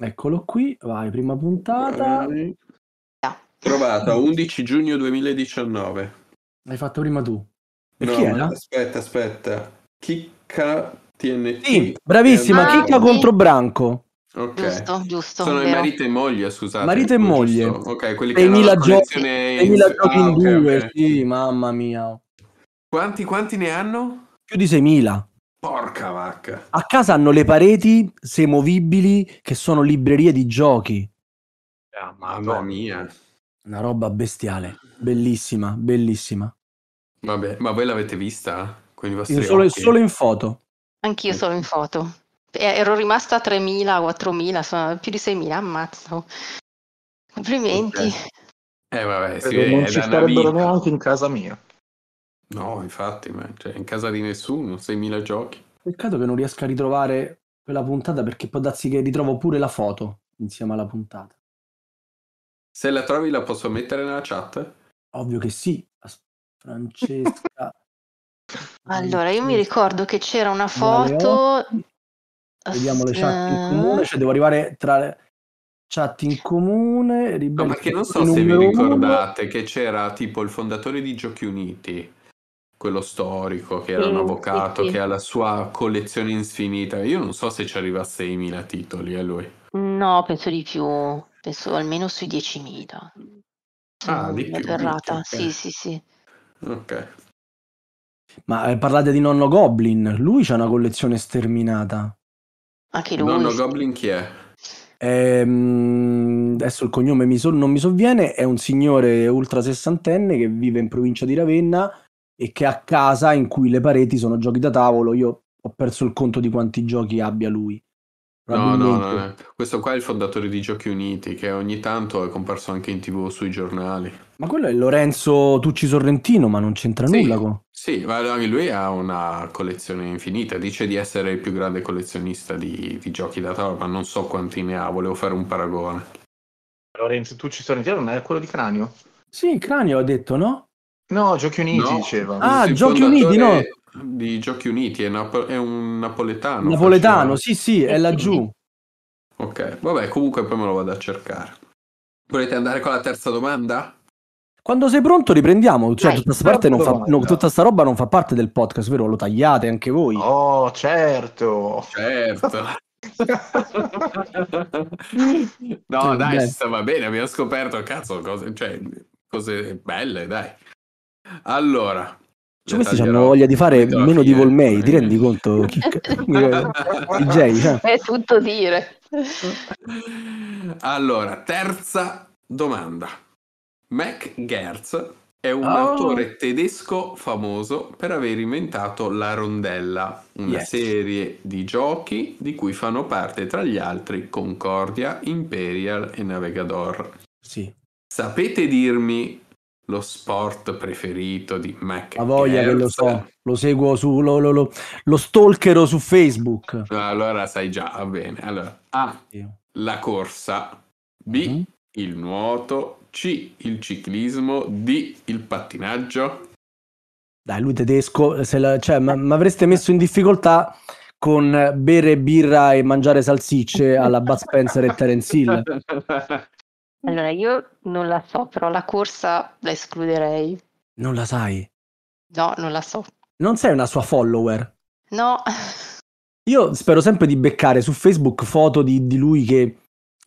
Eccolo qui, vai, prima puntata. Vai. Trovata 11 giugno 2019. L'hai fatto prima tu. E no, chi era? Aspetta, aspetta. Chicca TNT. Sì, bravissima, ah, Chicca sì. contro Branco. Okay. Giusto, giusto. Sono marito e moglie, scusate. Marito e moglie. Giusto. Ok, quelli che hanno la collezione... 6.000 giochi in ah, due, okay, sì, mamma mia. Quanti, quanti ne hanno? Più di 6.000. Porca vacca. A casa hanno le pareti semovibili che sono librerie di giochi. Ah, mamma mia. Una roba bestiale. Bellissima, bellissima. Vabbè, ma voi l'avete vista? Con i vostri solo, occhi? solo in foto. Anch'io solo in foto. Eh, ero rimasta a 3.000, 4.000, sono più di 6.000, ammazzo. Complimenti. Okay. Eh vabbè, sì, Credo non ci starebbero neanche in casa mia. No, infatti, ma, cioè, in casa di nessuno, 6.000 giochi. Peccato che non riesca a ritrovare quella puntata perché può darsi che ritrovo pure la foto insieme alla puntata. Se la trovi la posso mettere nella chat? Ovvio che sì, Francesca. allora, io mi ricordo che c'era una foto Vediamo le chat in comune, cioè devo arrivare tra le chat in comune. Ribelli, no, perché non so se vi ricordate uno. che c'era tipo il fondatore di Giochi Uniti, quello storico che era sì, un avvocato sì, sì. che ha la sua collezione infinita. Io non so se ci arriva a 6.000 titoli a eh, lui. No, penso di più, penso almeno sui 10.000. Ah, di più, di più. Okay. Sì, sì, sì. Ok. Ma eh, parlate di nonno Goblin, lui c'ha una collezione sterminata. Anche lui. Nonno Goblin chi è? Ehm, adesso il cognome mi so, non mi sovviene, è un signore ultra sessantenne che vive in provincia di Ravenna e che ha casa in cui le pareti sono giochi da tavolo. Io ho perso il conto di quanti giochi abbia lui. No, no, no, questo qua è il fondatore di Giochi Uniti che ogni tanto è comparso anche in tv sui giornali. Ma quello è Lorenzo Tucci Sorrentino, ma non c'entra sì. nulla con... Sì, ma anche lui ha una collezione infinita, dice di essere il più grande collezionista di, di giochi da tavolo, ma non so quanti ne ha, volevo fare un paragone. Lorenzo, tu ci torni non è quello di Cranio? Sì, Cranio ha detto, no? No, Giochi Uniti no. diceva. Ah, il Giochi Uniti, no? Di Giochi Uniti, è, napo- è un napoletano. Napoletano, facciamo. sì, sì, è laggiù. Ok, vabbè, comunque poi me lo vado a cercare. Volete andare con la terza domanda? Quando sei pronto riprendiamo, cioè, Dai, tutta, parte fa, no, tutta sta roba non fa parte del podcast, vero? Lo tagliate anche voi. Oh, certo. Certo. no, cioè, dai, Beh. stava bene. Abbiamo scoperto cazzo, cose, cioè, cose belle, dai. Allora, cioè, questi hanno voglia di fare meno di Volmei, ti rendi conto? DJ, cioè. È tutto dire. Allora, terza domanda. Mac Gertz è un oh. autore tedesco famoso per aver inventato La Rondella, una yes. serie di giochi di cui fanno parte tra gli altri Concordia, Imperial e Navegador. Sì. Sapete dirmi lo sport preferito di Mac? Gertz? A voglia Gertz? che lo so, lo seguo su, lo, lo, lo, lo stalkero su Facebook. Allora sai già, va bene. Allora, A, la corsa, B, mm-hmm. il nuoto, c il ciclismo, D il pattinaggio. Dai, lui tedesco, se la, cioè, mi avreste messo in difficoltà con bere birra e mangiare salsicce alla Bud Spencer e Terence Hill. Allora, io non la so, però la corsa la escluderei. Non la sai? No, non la so. Non sei una sua follower? No. Io spero sempre di beccare su Facebook foto di, di lui che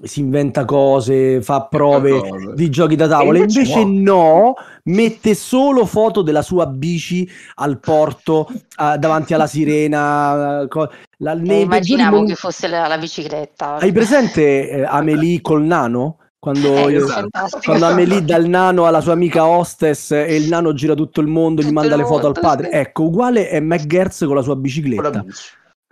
si inventa cose, fa prove cose. di giochi da tavola. Invece, invece no. mette solo foto della sua bici al porto uh, davanti alla sirena. Co- la, eh, immaginavo che fosse la, la, bicicletta. Hai presente eh, Amelie col nano? Quando, eh, quando Amelie dà il nano alla sua amica hostess e il nano gira tutto il mondo, tutto gli manda le foto mondo, al padre. Sì. Ecco, uguale è McGertz con la sua bicicletta. Con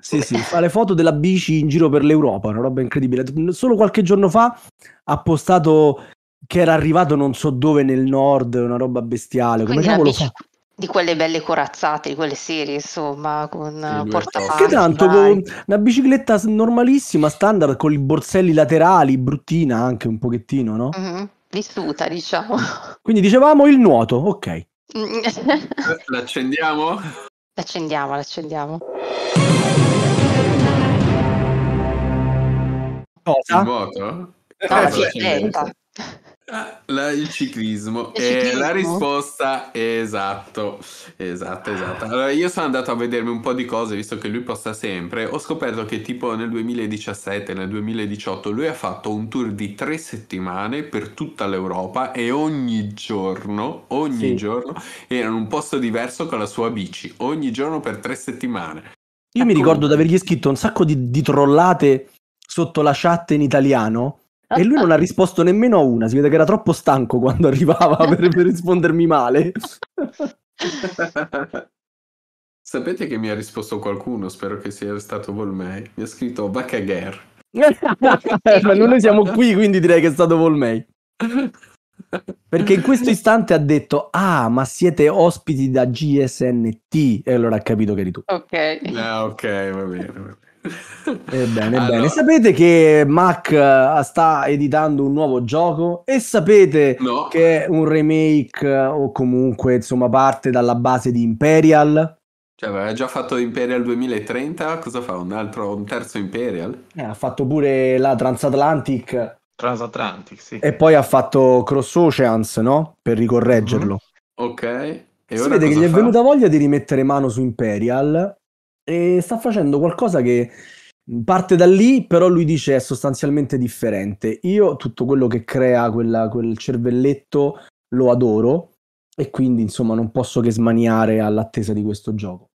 sì, sì, fa le foto della bici in giro per l'Europa, una roba incredibile. Solo qualche giorno fa ha postato che era arrivato non so dove nel nord, una roba bestiale. Come cavolo fa? Di quelle belle corazzate, di quelle serie, insomma, con sì, portapanni. Che tanto, con una bicicletta normalissima, standard, con i borselli laterali, bruttina anche un pochettino, no? Mm-hmm. Vissuta, diciamo. Quindi dicevamo il nuoto, ok. Mm. l'accendiamo? L'accendiamo, l'accendiamo. Cosa? Il moto? Eh, cioè, no, eh, la il ciclismo. il ciclismo. Eh, la risposta è esatto, esatto, esatto. Allora, io sono andato a vedermi un po' di cose, visto che lui posta sempre. Ho scoperto che tipo nel 2017, nel 2018, lui ha fatto un tour di tre settimane per tutta l'Europa e ogni giorno, ogni sì. giorno, era in un posto diverso con la sua bici. Ogni giorno per tre settimane. Io mi ecco. ricordo di avergli scritto un sacco di, di trollate sotto la chat in italiano e lui non ha risposto nemmeno a una, si vede che era troppo stanco quando arrivava per, per rispondermi male. Sapete che mi ha risposto qualcuno, spero che sia stato Volmei, mi ha scritto Vacagher. Ma noi siamo qui, quindi direi che è stato Volmei. Perché in questo istante ha detto: Ah, ma siete ospiti da GSNT. E allora ha capito che eri tu. Ok. Ah, ok, va bene. Va bene. Ebbene, allora. bene. Sapete che Mac eh, sta editando un nuovo gioco e sapete no. che è un remake eh, o comunque insomma parte dalla base di Imperial? Cioè, aveva già fatto Imperial 2030, cosa fa? Un altro, un terzo Imperial? Eh, ha fatto pure la Transatlantic. Transatlantic, sì. E poi ha fatto Cross Oceans, no? Per ricorreggerlo. Mm-hmm. Ok. E si vede che gli fa? è venuta voglia di rimettere mano su Imperial e sta facendo qualcosa che parte da lì, però lui dice è sostanzialmente differente. Io tutto quello che crea quella, quel cervelletto lo adoro e quindi insomma non posso che smaniare all'attesa di questo gioco.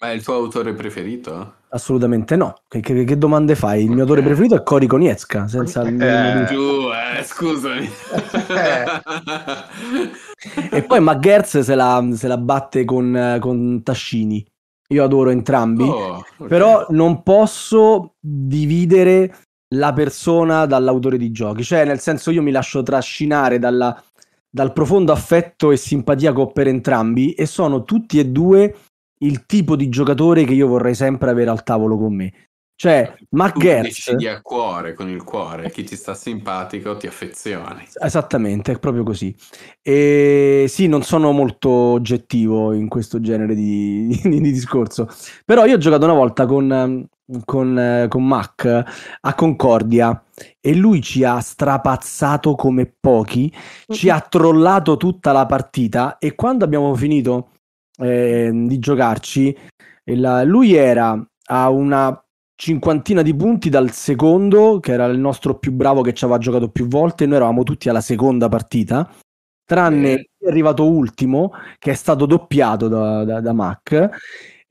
Ma è il tuo autore preferito? Assolutamente no. Che, che, che domande fai? Il mio autore preferito è Cori Konietzka, senza... Eh, giù, eh, eh, scusami. Eh. e poi Magherz se, se la, batte con, con Tascini. Io adoro entrambi, oh, okay. però non posso dividere la persona dall'autore di giochi. Cioè, nel senso, io mi lascio trascinare dalla, dal profondo affetto e simpatia che ho per entrambi e sono tutti e due il tipo di giocatore che io vorrei sempre avere al tavolo con me. Cioè, ma cioè, Mark tu Gertz... decidi a cuore, con il cuore, chi ti sta simpatico ti affezioni. Esattamente, è proprio così. E ehm, sì, non sono molto oggettivo in questo genere di, di, di discorso, però io ho giocato una volta con, con, con Mac a Concordia e lui ci ha strapazzato come pochi, ci ha trollato tutta la partita e quando abbiamo finito eh, di giocarci, la, lui era a una cinquantina di punti dal secondo, che era il nostro più bravo che ci aveva giocato più volte. Noi eravamo tutti alla seconda partita, tranne eh. è arrivato ultimo, che è stato doppiato da, da, da Mac.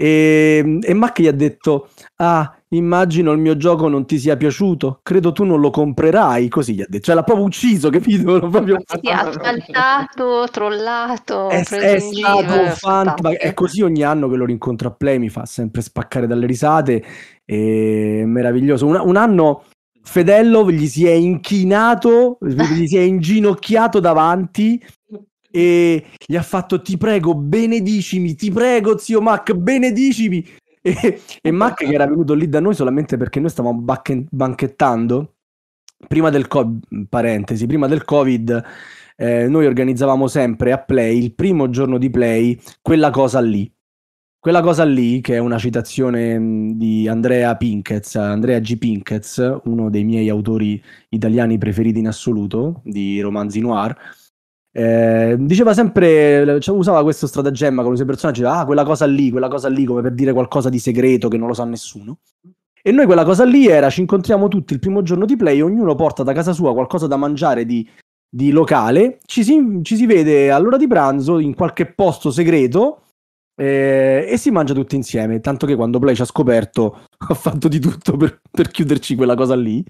Ehm, e, e Mac gli ha detto, ah, immagino il mio gioco non ti sia piaciuto, credo tu non lo comprerai, così gli ha detto, cioè l'ha proprio ucciso, capito? L'ha proprio... Sì, assaltato, trollato, è, è stato fan... è così ogni anno che lo rincontro a Play, mi fa sempre spaccare dalle risate, è meraviglioso. un, un anno... Fedello gli si è inchinato, gli si è inginocchiato davanti e gli ha fatto ti prego benedicimi, ti prego zio Mac benedicimi. E, e Mac che era venuto lì da noi solamente perché noi stavamo banche- banchettando, prima del, covid parentesi, prima del covid eh, noi organizzavamo sempre a Play, il primo giorno di Play, quella cosa lì. Quella cosa lì, che è una citazione mm, di Andrea Pinkez, Andrea G. Pinkez, uno dei miei autori italiani preferiti in assoluto di romanzi noir, eh, diceva sempre, cioè, usava questo stratagemma con i suoi personaggi, ah, quella cosa lì, quella cosa lì, come per dire qualcosa di segreto che non lo sa nessuno. E noi quella cosa lì era, ci incontriamo tutti il primo giorno di play, ognuno porta da casa sua qualcosa da mangiare di, di locale, ci si, ci si, vede all'ora di pranzo in qualche posto segreto eh, e si mangia tutti insieme, tanto che quando Play ci ha scoperto ha fatto di tutto per, per chiuderci quella cosa lì.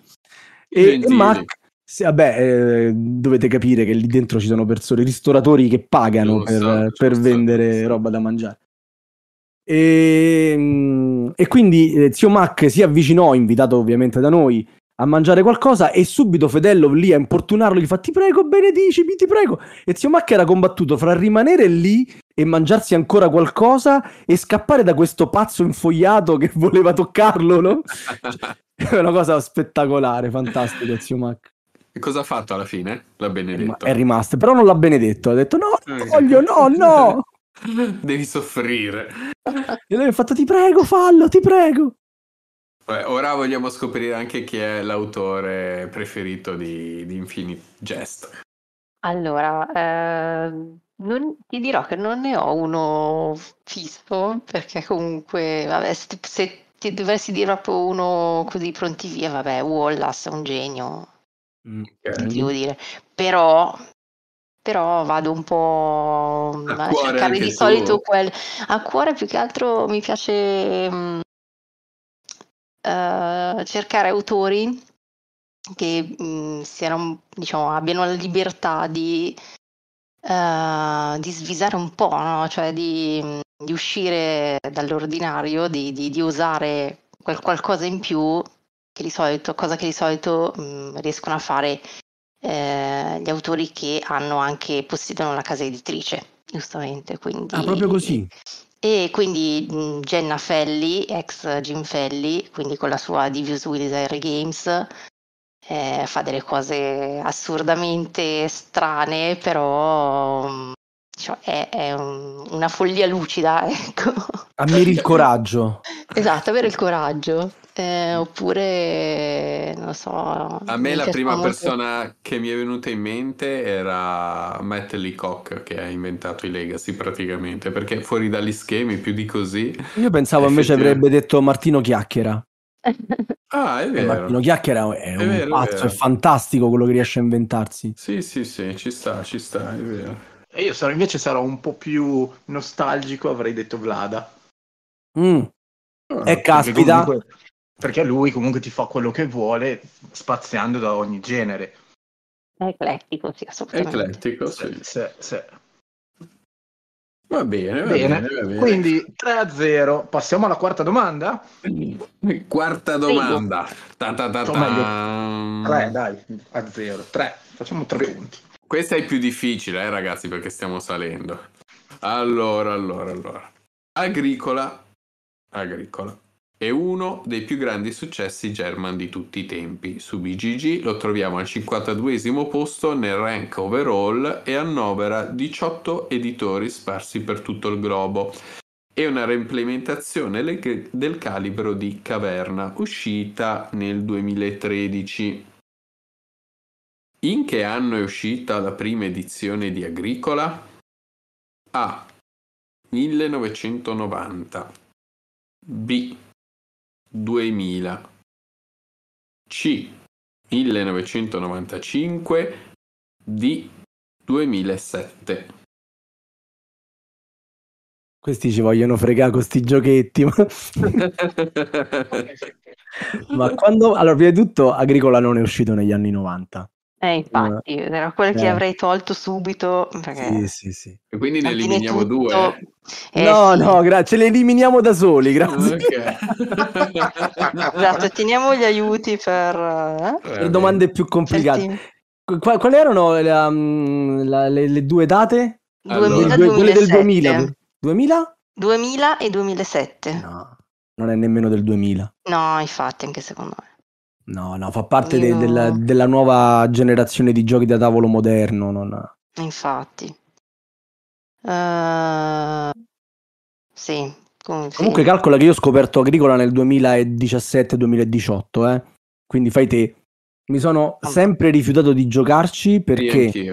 E, e Mac, sì, vabbè, eh, dovete capire che lì dentro ci sono persone, ristoratori che pagano per, stato, per vendere stato. roba da mangiare. E, ehm, e quindi eh, zio Mac si avvicinò, invitato ovviamente da noi, a mangiare qualcosa e subito Fedello lì a importunarlo gli fa ti prego benedici ti prego e zio Mac era combattuto fra rimanere lì e mangiarsi ancora qualcosa e scappare da questo pazzo infogliato che voleva toccarlo no? è una cosa spettacolare fantastica zio Mac e cosa ha fatto alla fine? L'ha benedetto. È rimasto, però non l'ha benedetto. Ha detto no, voglio, no, no. Devi soffrire. E lui ha fatto ti prego, fallo, ti prego. Beh, ora vogliamo scoprire anche chi è l'autore preferito di, di Infinite Jest. Allora, eh, non, ti dirò che non ne ho uno fisso, perché comunque, vabbè, se, se ti dovessi dire proprio uno così pronti via, vabbè, Wallace è un genio, Mm, okay. Mm. Devo dire, però, però vado un po' a, a cercare di tu. solito quel... A cuore più che altro mi piace mh, mm, eh, uh, cercare autori che mh, siano, diciamo, abbiano la libertà di, uh, di svisare un po', no? cioè di, di uscire dall'ordinario, di, di, di usare quel qualcosa in più che di solito, cosa che di solito mh, mm, riescono a fare eh, gli autori che hanno anche, possiedono una casa editrice, giustamente. Quindi, ah, proprio così? E quindi mh, mm, Jenna Felli, ex Jim Felli, quindi con la sua Devious Wizard Games, eh, fa delle cose assurdamente strane, però mm, cioè, è, è un, una follia lucida, ecco. Avere il coraggio. esatto, avere il coraggio eh, oppure non so. A me la prima molto. persona che mi è venuta in mente era Matt Leacock che ha inventato i Legacy praticamente, perché fuori dagli schemi più di così. Io pensavo invece avrebbe detto Martino Chiacchiera. ah, è eh, vero. Martino Chiacchiera è, un è vero, pazzo, è, è fantastico quello che riesce a inventarsi. Sì, sì, sì, ci sta, ci sta, è vero. E io sarò, invece sarò un po' più nostalgico, avrei detto Vlada. Mm. Ah, e caspita, comunque perché lui comunque ti fa quello che vuole spaziando da ogni genere. È eclettico, sì, assolutamente. Eclettico, sì. sì, sì. Va bene, va bene. bene, va bene. Quindi 3 a 0. Passiamo alla quarta domanda. Quarta domanda. Ta, ta, ta, ta. 3, dai, a 0. 3. Facciamo 3 punti. Questa è più difficile, eh, ragazzi, perché stiamo salendo. Allora, allora, allora. Agricola. Agricola. È uno dei più grandi successi German di tutti i tempi. Su BGG lo troviamo al 52 posto nel rank overall e annovera 18 editori sparsi per tutto il globo. È una reimplementazione del calibro di Caverna, uscita nel 2013. In che anno è uscita la prima edizione di Agricola? A. 1990 B. 2000. C. 1995 D. 2007. Questi ci vogliono fregare con sti giochetti. Ma quando... Allora, prima di tutto, Agricola non è uscito negli anni 90. Eh, infatti, eh, era quello eh. che avrei tolto subito. Perché... Sì, sì, sì. E quindi ne eliminiamo tutto... due. Eh, no, sì. no, grazie, le eliminiamo da soli, grazie. Okay. esatto, teniamo gli aiuti per, eh? per domande più complicate. Certi... Qu- quali erano la, mm, la, le, le, due date? Allora. quelle del 2000. 2000? 2000 e 2007. No, non è nemmeno del 2000. No, infatti, anche secondo me. No, no, fa parte Io... de- della, della, nuova generazione di giochi da tavolo moderno. Non... Infatti. Uh... Sì, Confido. Comunque calcola che io ho scoperto Agricola nel 2017-2018, eh? quindi fai te. Mi sono ah. sempre rifiutato di giocarci perché, sì,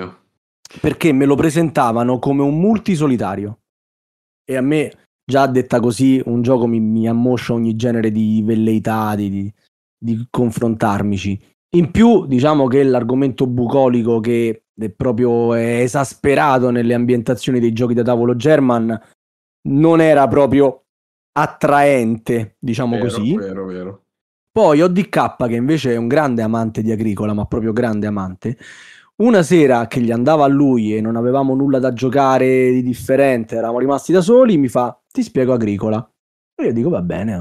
perché me lo presentavano come un multisolitario. E a me, già detta così, un gioco mi, mi ammoscia ogni genere di velleità, di, di, di confrontarmici. In più, diciamo che l'argomento bucolico che è proprio esasperato nelle ambientazioni dei giochi da tavolo German non era proprio attraente, diciamo vero, così. Vero, vero. Poi ODK, che invece è un grande amante di Agricola, ma proprio grande amante, una sera che gli andava a lui e non avevamo nulla da giocare di differente, eravamo rimasti da soli, mi fa, ti spiego Agricola. E io dico, va bene,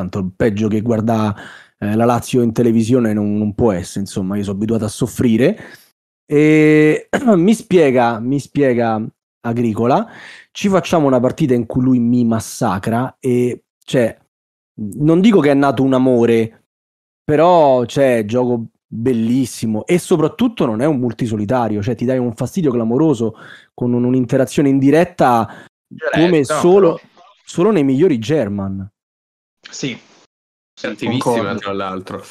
tanto il peggio che guarda eh, la Lazio in televisione non, non, può essere, insomma, io sono abituato a soffrire. E mi spiega, mi spiega Agricola, ci facciamo una partita in cui lui mi massacra e cioè, non dico che è nato un amore, però c'è cioè, gioco bellissimo e soprattutto non è un multisolitario, cioè ti dai un fastidio clamoroso con un'interazione indiretta come solo, solo nei migliori German. Sì, Attivissima tra l'altro.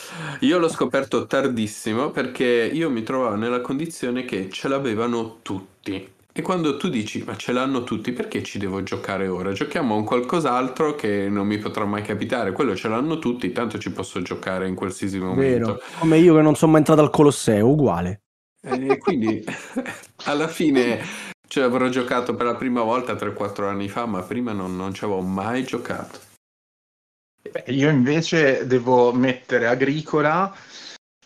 Io l'ho scoperto tardissimo perché io mi trovavo nella condizione che ce l'avevano tutti. E quando tu dici ma ce l'hanno tutti, perché ci devo giocare ora? Giochiamo a un qualcos'altro che non mi potrà mai capitare. Quello ce l'hanno tutti, tanto ci posso giocare in qualsiasi momento. Vero. Come io che non sono mai entrato al Colosseo, uguale. E eh, quindi alla fine ci cioè, avrò giocato per la prima volta 3-4 anni fa, ma prima non, non ci avevo mai giocato. Io invece devo mettere Agricola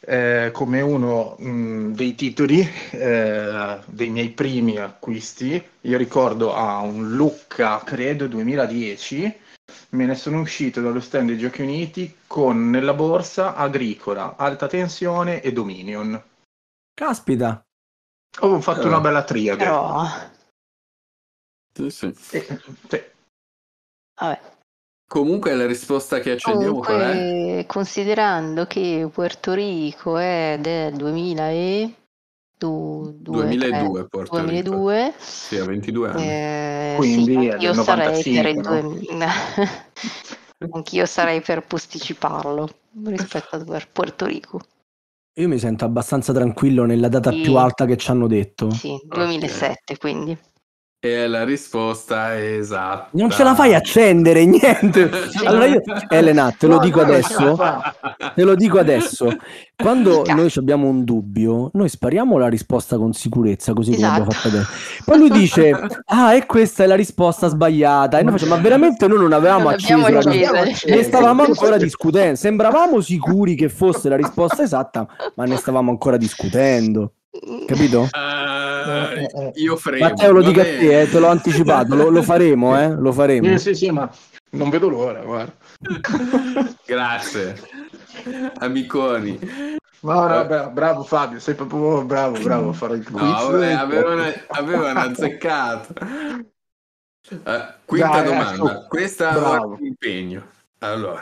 eh, come uno mh, mm, dei titoli eh, dei miei primi acquisti. Io ricordo a un Lucca, credo 2010, me ne sono uscito dallo stand dei Giochi Uniti con nella borsa Agricola, Alta Tensione e Dominion. Caspita! Ho fatto oh. una bella triade. Però... Sì, sì. Eh, sì. Vabbè. Comunque è la risposta che accendiamo Comunque, qual eh? è? Considerando che Puerto Rico è del 2000 e... Du, 2002 tre, 2002 sì, a 22 anni eh, quindi sì, io 95, sarei no? due... anch'io sarei per posticiparlo rispetto a Puerto Rico io mi sento abbastanza tranquillo nella data sì. più alta che ci hanno detto sì, 2007 okay. quindi e la risposta è esatta. Non ce la fai accendere niente. Allora io, Elena, te lo dico adesso. Te lo dico adesso. Quando noi abbiamo un dubbio, noi spariamo la risposta con sicurezza, così esatto. come abbiamo esatto. fatto adesso. Poi lui dice, ah, e questa è la risposta sbagliata. E noi facciamo, ma veramente noi non avevamo acceso la risposta. Ne stavamo ancora discutendo. Sembravamo sicuri che fosse la risposta esatta, ma ne stavamo ancora discutendo. Capito? Uh... Eh, eh, eh, io frego. Matteo lo dica a te, eh, te l'ho anticipato, lo, lo, faremo, eh, lo faremo. Eh, sì, sì, ma non vedo l'ora, guarda. Grazie, amiconi. No, no, bravo, bravo Fabio, sei proprio bravo, bravo a fare il quiz. No, vabbè, avevano, avevano azzeccato. Uh, quinta Dai, domanda, questa è impegno. Allora,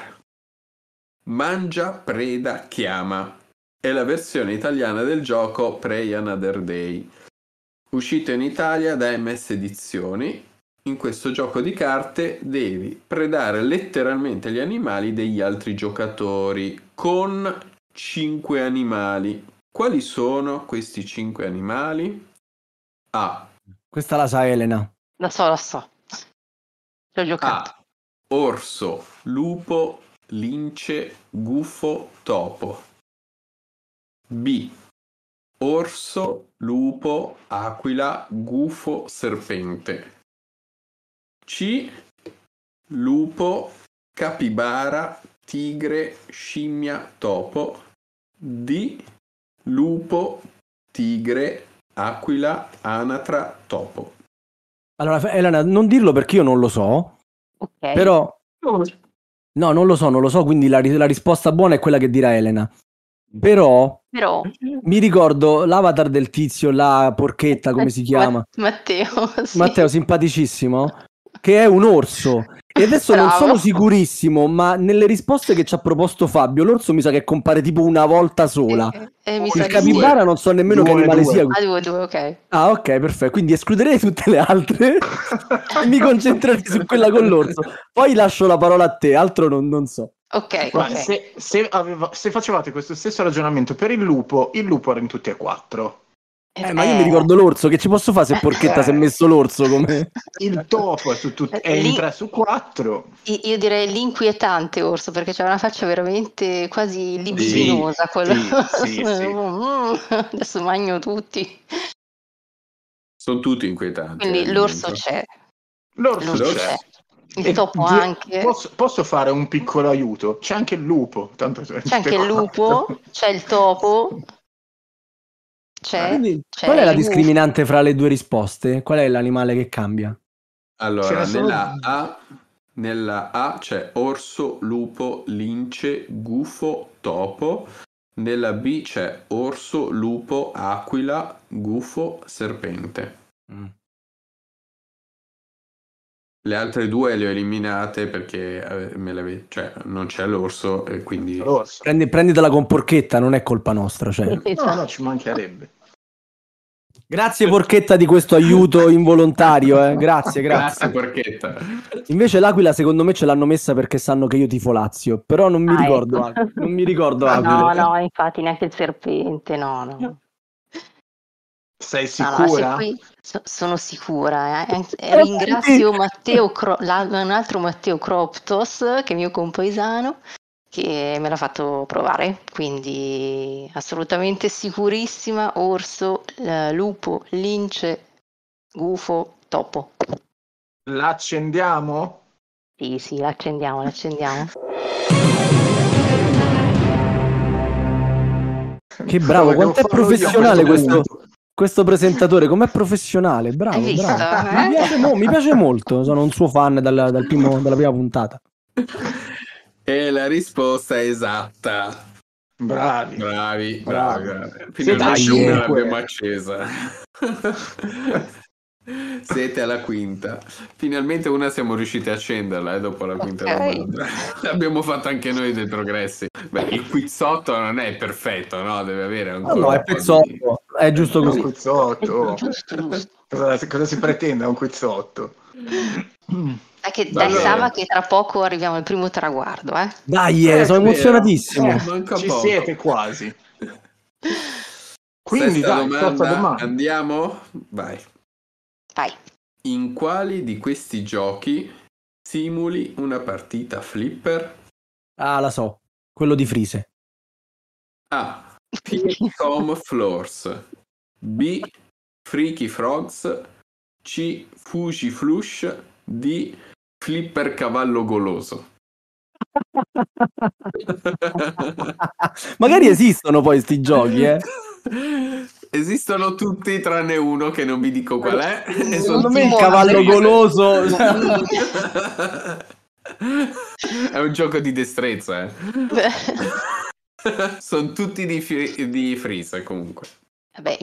Mangia, Preda, Chiama è la versione italiana del gioco Pray Another Day uscito in Italia da MS Edizioni. In questo gioco di carte devi predare letteralmente gli animali degli altri giocatori con 5 animali. Quali sono questi 5 animali? A. Questa la sa Elena. La so, la so. L'ho giocato. A. Orso, lupo, lince, gufo, topo. B. Orso, lupo, aquila, gufo, serpente. C. Lupo, capibara, tigre, scimmia, topo. D. Lupo, tigre, aquila, anatra, topo. Allora, Elena, non dirlo perché io non lo so. Ok. Però... Oh. No, non lo so, non lo so, quindi la, la risposta buona è quella che dirà Elena. Però, Però, mi ricordo l'avatar del tizio, la porchetta, come si chiama? Matteo. Sì. Matteo, simpaticissimo, che è un orso. E adesso Bravo. non sono sicurissimo, ma nelle risposte che ci ha proposto Fabio, l'orso mi sa che compare tipo una volta sola. e eh, eh, mi il capibara non so nemmeno due, che animale due. sia. Ah, due, due, ok. Ah, ok, perfetto. Quindi escluderei tutte le altre e mi concentrerei su quella con l'orso. Poi lascio la parola a te, altro non, non so. Ok, okay. Se, se, aveva, se, facevate questo stesso ragionamento per il lupo, il lupo era in tutti e quattro. Eh, eh ma io mi eh. ricordo l'orso, che ci posso fare se Porchetta eh. si è messo l'orso come... Il topo è, su tut- è in 3 su 4. Io direi l'inquietante orso, perché c'è una faccia veramente quasi libidinosa. Sì, quello... sì, sì, sì. Mm, adesso magno tutti. Sono tutti inquietanti. Quindi eh, l'orso c'è. L'orso, l'orso c'è. c'è. Il topo di... anche. Posso, posso, fare un piccolo aiuto? C'è anche il lupo. Tanto c'è anche il lupo, c'è il topo. C'è, Quindi, c'è qual è la discriminante fra le due risposte? Qual è l'animale che cambia? Allora, nella A, nella A c'è orso, lupo, lince, gufo, topo. Nella B c'è orso, lupo, aquila, gufo, serpente. Mm. Le altre due le ho eliminate perché eh, me le ave- cioè, non c'è l'orso e quindi... L'orso. Prendi, prenditela con porchetta, non è colpa nostra. Cioè. no, no, ci mancherebbe. Grazie Porchetta di questo aiuto involontario, eh. grazie, grazie. grazie Porchetta. Invece l'Aquila secondo me ce l'hanno messa perché sanno che io tifo Lazio, però non mi ah, ricordo, ecco. non mi ricordo No, Aquila. no, infatti neanche il serpente, no, no. Sei sicura? Allora, so, sono sicura. Eh. eh ringrazio Matteo Cro- un altro Matteo Croptos, che è mio compaesano, che me l'ha fatto provare. Quindi assolutamente sicurissima. Orso, lupo, lince, gufo, topo. L'accendiamo? Sì, sì, l'accendiamo, l'accendiamo. Che bravo, quanto è professionale questo, questo presentatore com'è professionale, bravo, Hai bravo. eh? mi, piace, no, mi, piace, molto, sono un suo fan dal, dal primo, dalla prima puntata. E la risposta è esatta. Bravi, bravi, bravi. bravi. bravi. Finalmente l'abbiamo accesa. Siete alla quinta. Finalmente una siamo riusciti a accenderla eh, dopo la quinta okay. domanda. L'abbiamo fatto anche noi dei progressi. Beh, il quizzotto non è perfetto, no? Deve avere un... No, no, è pezzotto. Di... È giusto così. Quizzotto. cosa, cosa, si pretende da un quizzotto? È che dai Sava che tra poco arriviamo al primo traguardo, eh? Dai, eh, eh sono emozionatissimo. Eh, ci poco. siete quasi. Quindi Sesta dai, domanda, andiamo? Vai. Vai. In quali di questi giochi simuli una partita flipper? Ah, la so. Quello di Frise. A. Ping Tom Floors. B. Freaky Frogs. C. Fuji Flush. D. Flipper Cavallo Goloso. Magari esistono poi questi giochi, eh? Esistono tutti tranne uno che non vi dico qual è. Secondo me il cavallo goloso è un gioco di destrezza. Eh. sono tutti di, fi- di Freeze comunque. Vabbè,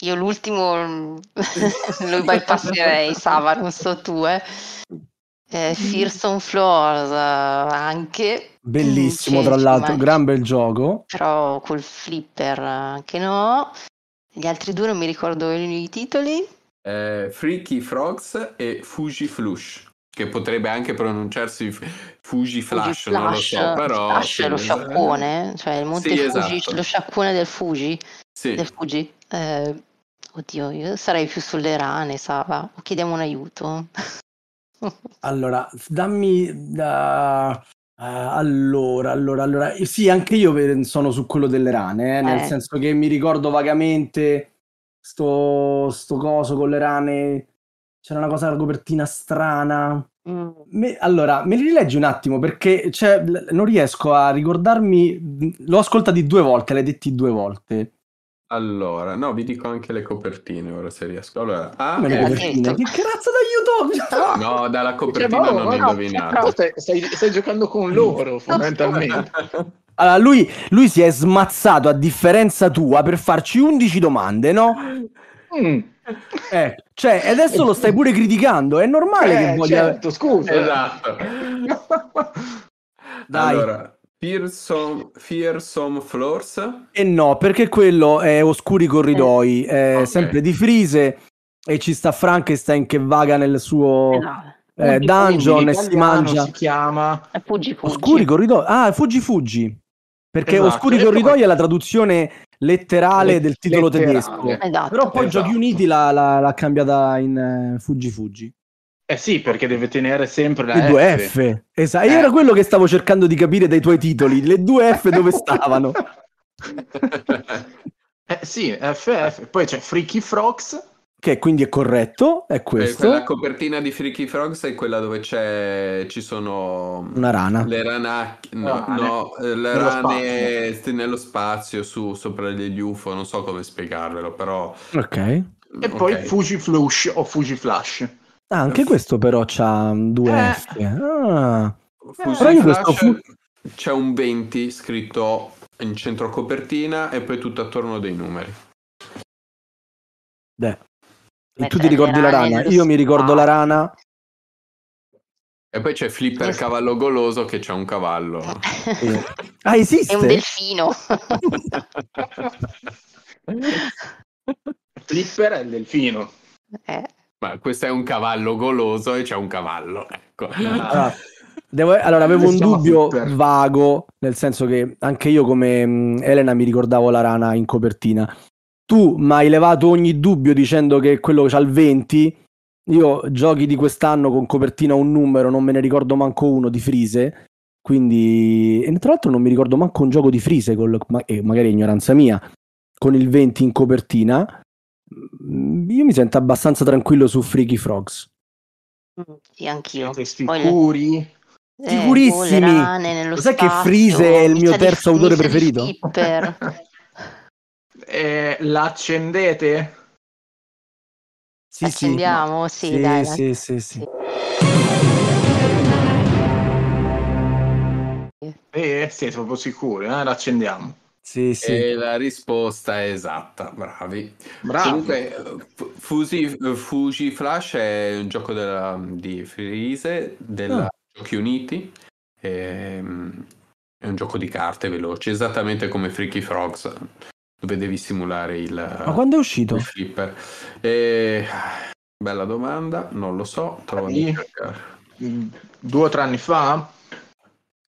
io l'ultimo mm, lo bypasserei, Sava, non so tu, eh. Eh, mm. Fears on Floors eh, anche. Bellissimo, tra l'altro, gran bel gioco. Però col flipper anche no. Gli altri due non mi ricordo i titoli. Eh, Freaky Frogs e Fuji Flush che potrebbe anche pronunciarsi Fuji Flash, Fuji Flash non lo so, però... Flash è lo sciacquone, cioè il monte sì, Fuji, esatto. lo sciacquone del Fuji, sì. del Fuji. Eh, oddio, io sarei più sulle rane, Sava, o chiediamo un aiuto. Allora, dammi da... Ah, allora, allora, allora, sì, anche io sono su quello delle rane, eh, nel Eh. senso che mi ricordo vagamente sto, sto coso con le rane, c'era una cosa, alla copertina strana. Mm. Me- allora, me li rileggi un attimo perché cioè, non riesco a ricordarmi, l'ho ascoltati due volte, l'hai detti due volte. Allora, no, vi dico anche le copertine ora se riesco. Allora, ah, ma le copertine? Che cazzo d'aiuto? Cioè, boh, no, no dalla copertina cioè, boh, non ho no, indovinato. No, stai, stai, stai, giocando con loro, fondamentalmente. Allora, lui, lui, si è smazzato a differenza tua per farci 11 domande, no? Mm. Eh, cioè, adesso lo stai pure criticando, è normale eh, che voglia... Certo, scusa. Esatto. Dai. Allora, Fearsome, Fearsome Floors? E no, perché quello è Oscuri Corridoi, eh, è okay. sempre di Frise e ci sta Frankenstein che vaga nel suo... Eh no. Eh, dungeon e si mangia si chiama fuggi, fuggi. Oscuri Corridoi ah Fuggi Fuggi perché esatto. Oscuri Corridoi è la traduzione letterale Le- del titolo letterale. tedesco esatto. però poi esatto. Giochi Uniti l'ha, l'ha cambiata in uh, Fuggi Fuggi eh sì, perché deve tenere sempre la le due F. F. Esatto, eh. era quello che stavo cercando di capire dai tuoi titoli, le due F dove stavano. eh sì, FF, poi c'è Freaky Frogs che quindi è corretto, è eh, questo. La copertina di Freaky Frogs è quella dove c'è, ci sono... Una rana. Le rana... No, rane. no eh, le nello rane spazio. nello spazio, su, sopra degli UFO, non so come spiegarvelo, però... Ok. E poi okay. Fuji Flush o Fuji Flash. Ah, anche questo però c'ha due eh. F. Ah. Flash, fu... C'è un 20 scritto in centro copertina e poi tutto attorno dei numeri. Beh. E tu ti ricordi la rana? Io mi ricordo la rana. E poi c'è Flipper esatto. Cavallo Goloso che c'è un cavallo. ah, esiste? È un delfino. Flipper è il delfino. Eh. Ma questo è un cavallo goloso e c'è un cavallo, ecco. Allora, devo, allora avevo un dubbio super. vago, nel senso che anche io come Elena mi ricordavo la rana in copertina. Tu mi hai levato ogni dubbio dicendo che quello c'ha il 20, io giochi di quest'anno con copertina un numero, non me ne ricordo manco uno di Frise. Quindi, e tra l'altro, non mi ricordo manco un gioco di Frise, col, ma, eh, magari è ignoranza mia, con il 20 in copertina. Mm, io mi sento abbastanza tranquillo su Freaky Frogs. Mm, sì, anch'io. Questi Poi curi. Eh, boh, le... Sicurissimi. Lo sai che Freeze è il mio terzo di, autore preferito? eh, l'accendete? Sì, Accendiamo, sì. Sì, dai, sì, dai. sì, sì, sì. Eh, siete proprio sicuri, eh? L'accendiamo. Sì, sì. E la risposta è esatta, bravi. bravi. Comunque, Fuji, Fuji, Flash è un gioco della, di Freeze, della oh. Giochi Uniti. È, ehm, è un gioco di carte veloce, esattamente come Freaky Frogs, dove devi simulare il... Ma quando è uscito? Il flipper. E... Bella domanda, non lo so, trovo di Due o tre anni fa?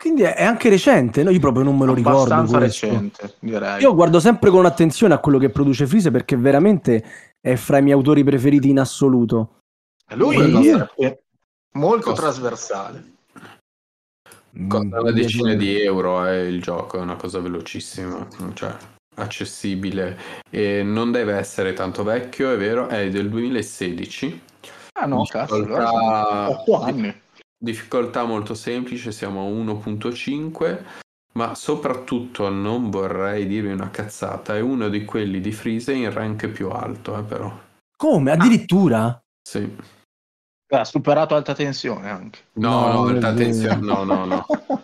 Quindi è anche recente, no? io proprio non me lo ricordo. È Abbastanza recente, direi. Io guardo sempre con attenzione a quello che produce Frise perché veramente è fra i miei autori preferiti in assoluto. E lui e... è molto Costa. trasversale. Mm. Costa una decina di euro è il gioco, è una cosa velocissima, cioè accessibile e non deve essere tanto vecchio, è vero, è del 2016. Ah no, cazzo, allora 8 anni difficoltà molto semplice, siamo a 1.5, ma soprattutto non vorrei dirvi una cazzata, è uno di quelli di Freeze in rank più alto, eh, però. Come? Ah. Addirittura? Ah. Sì. ha superato alta tensione anche. No, no, no alta tensione, no, no, no.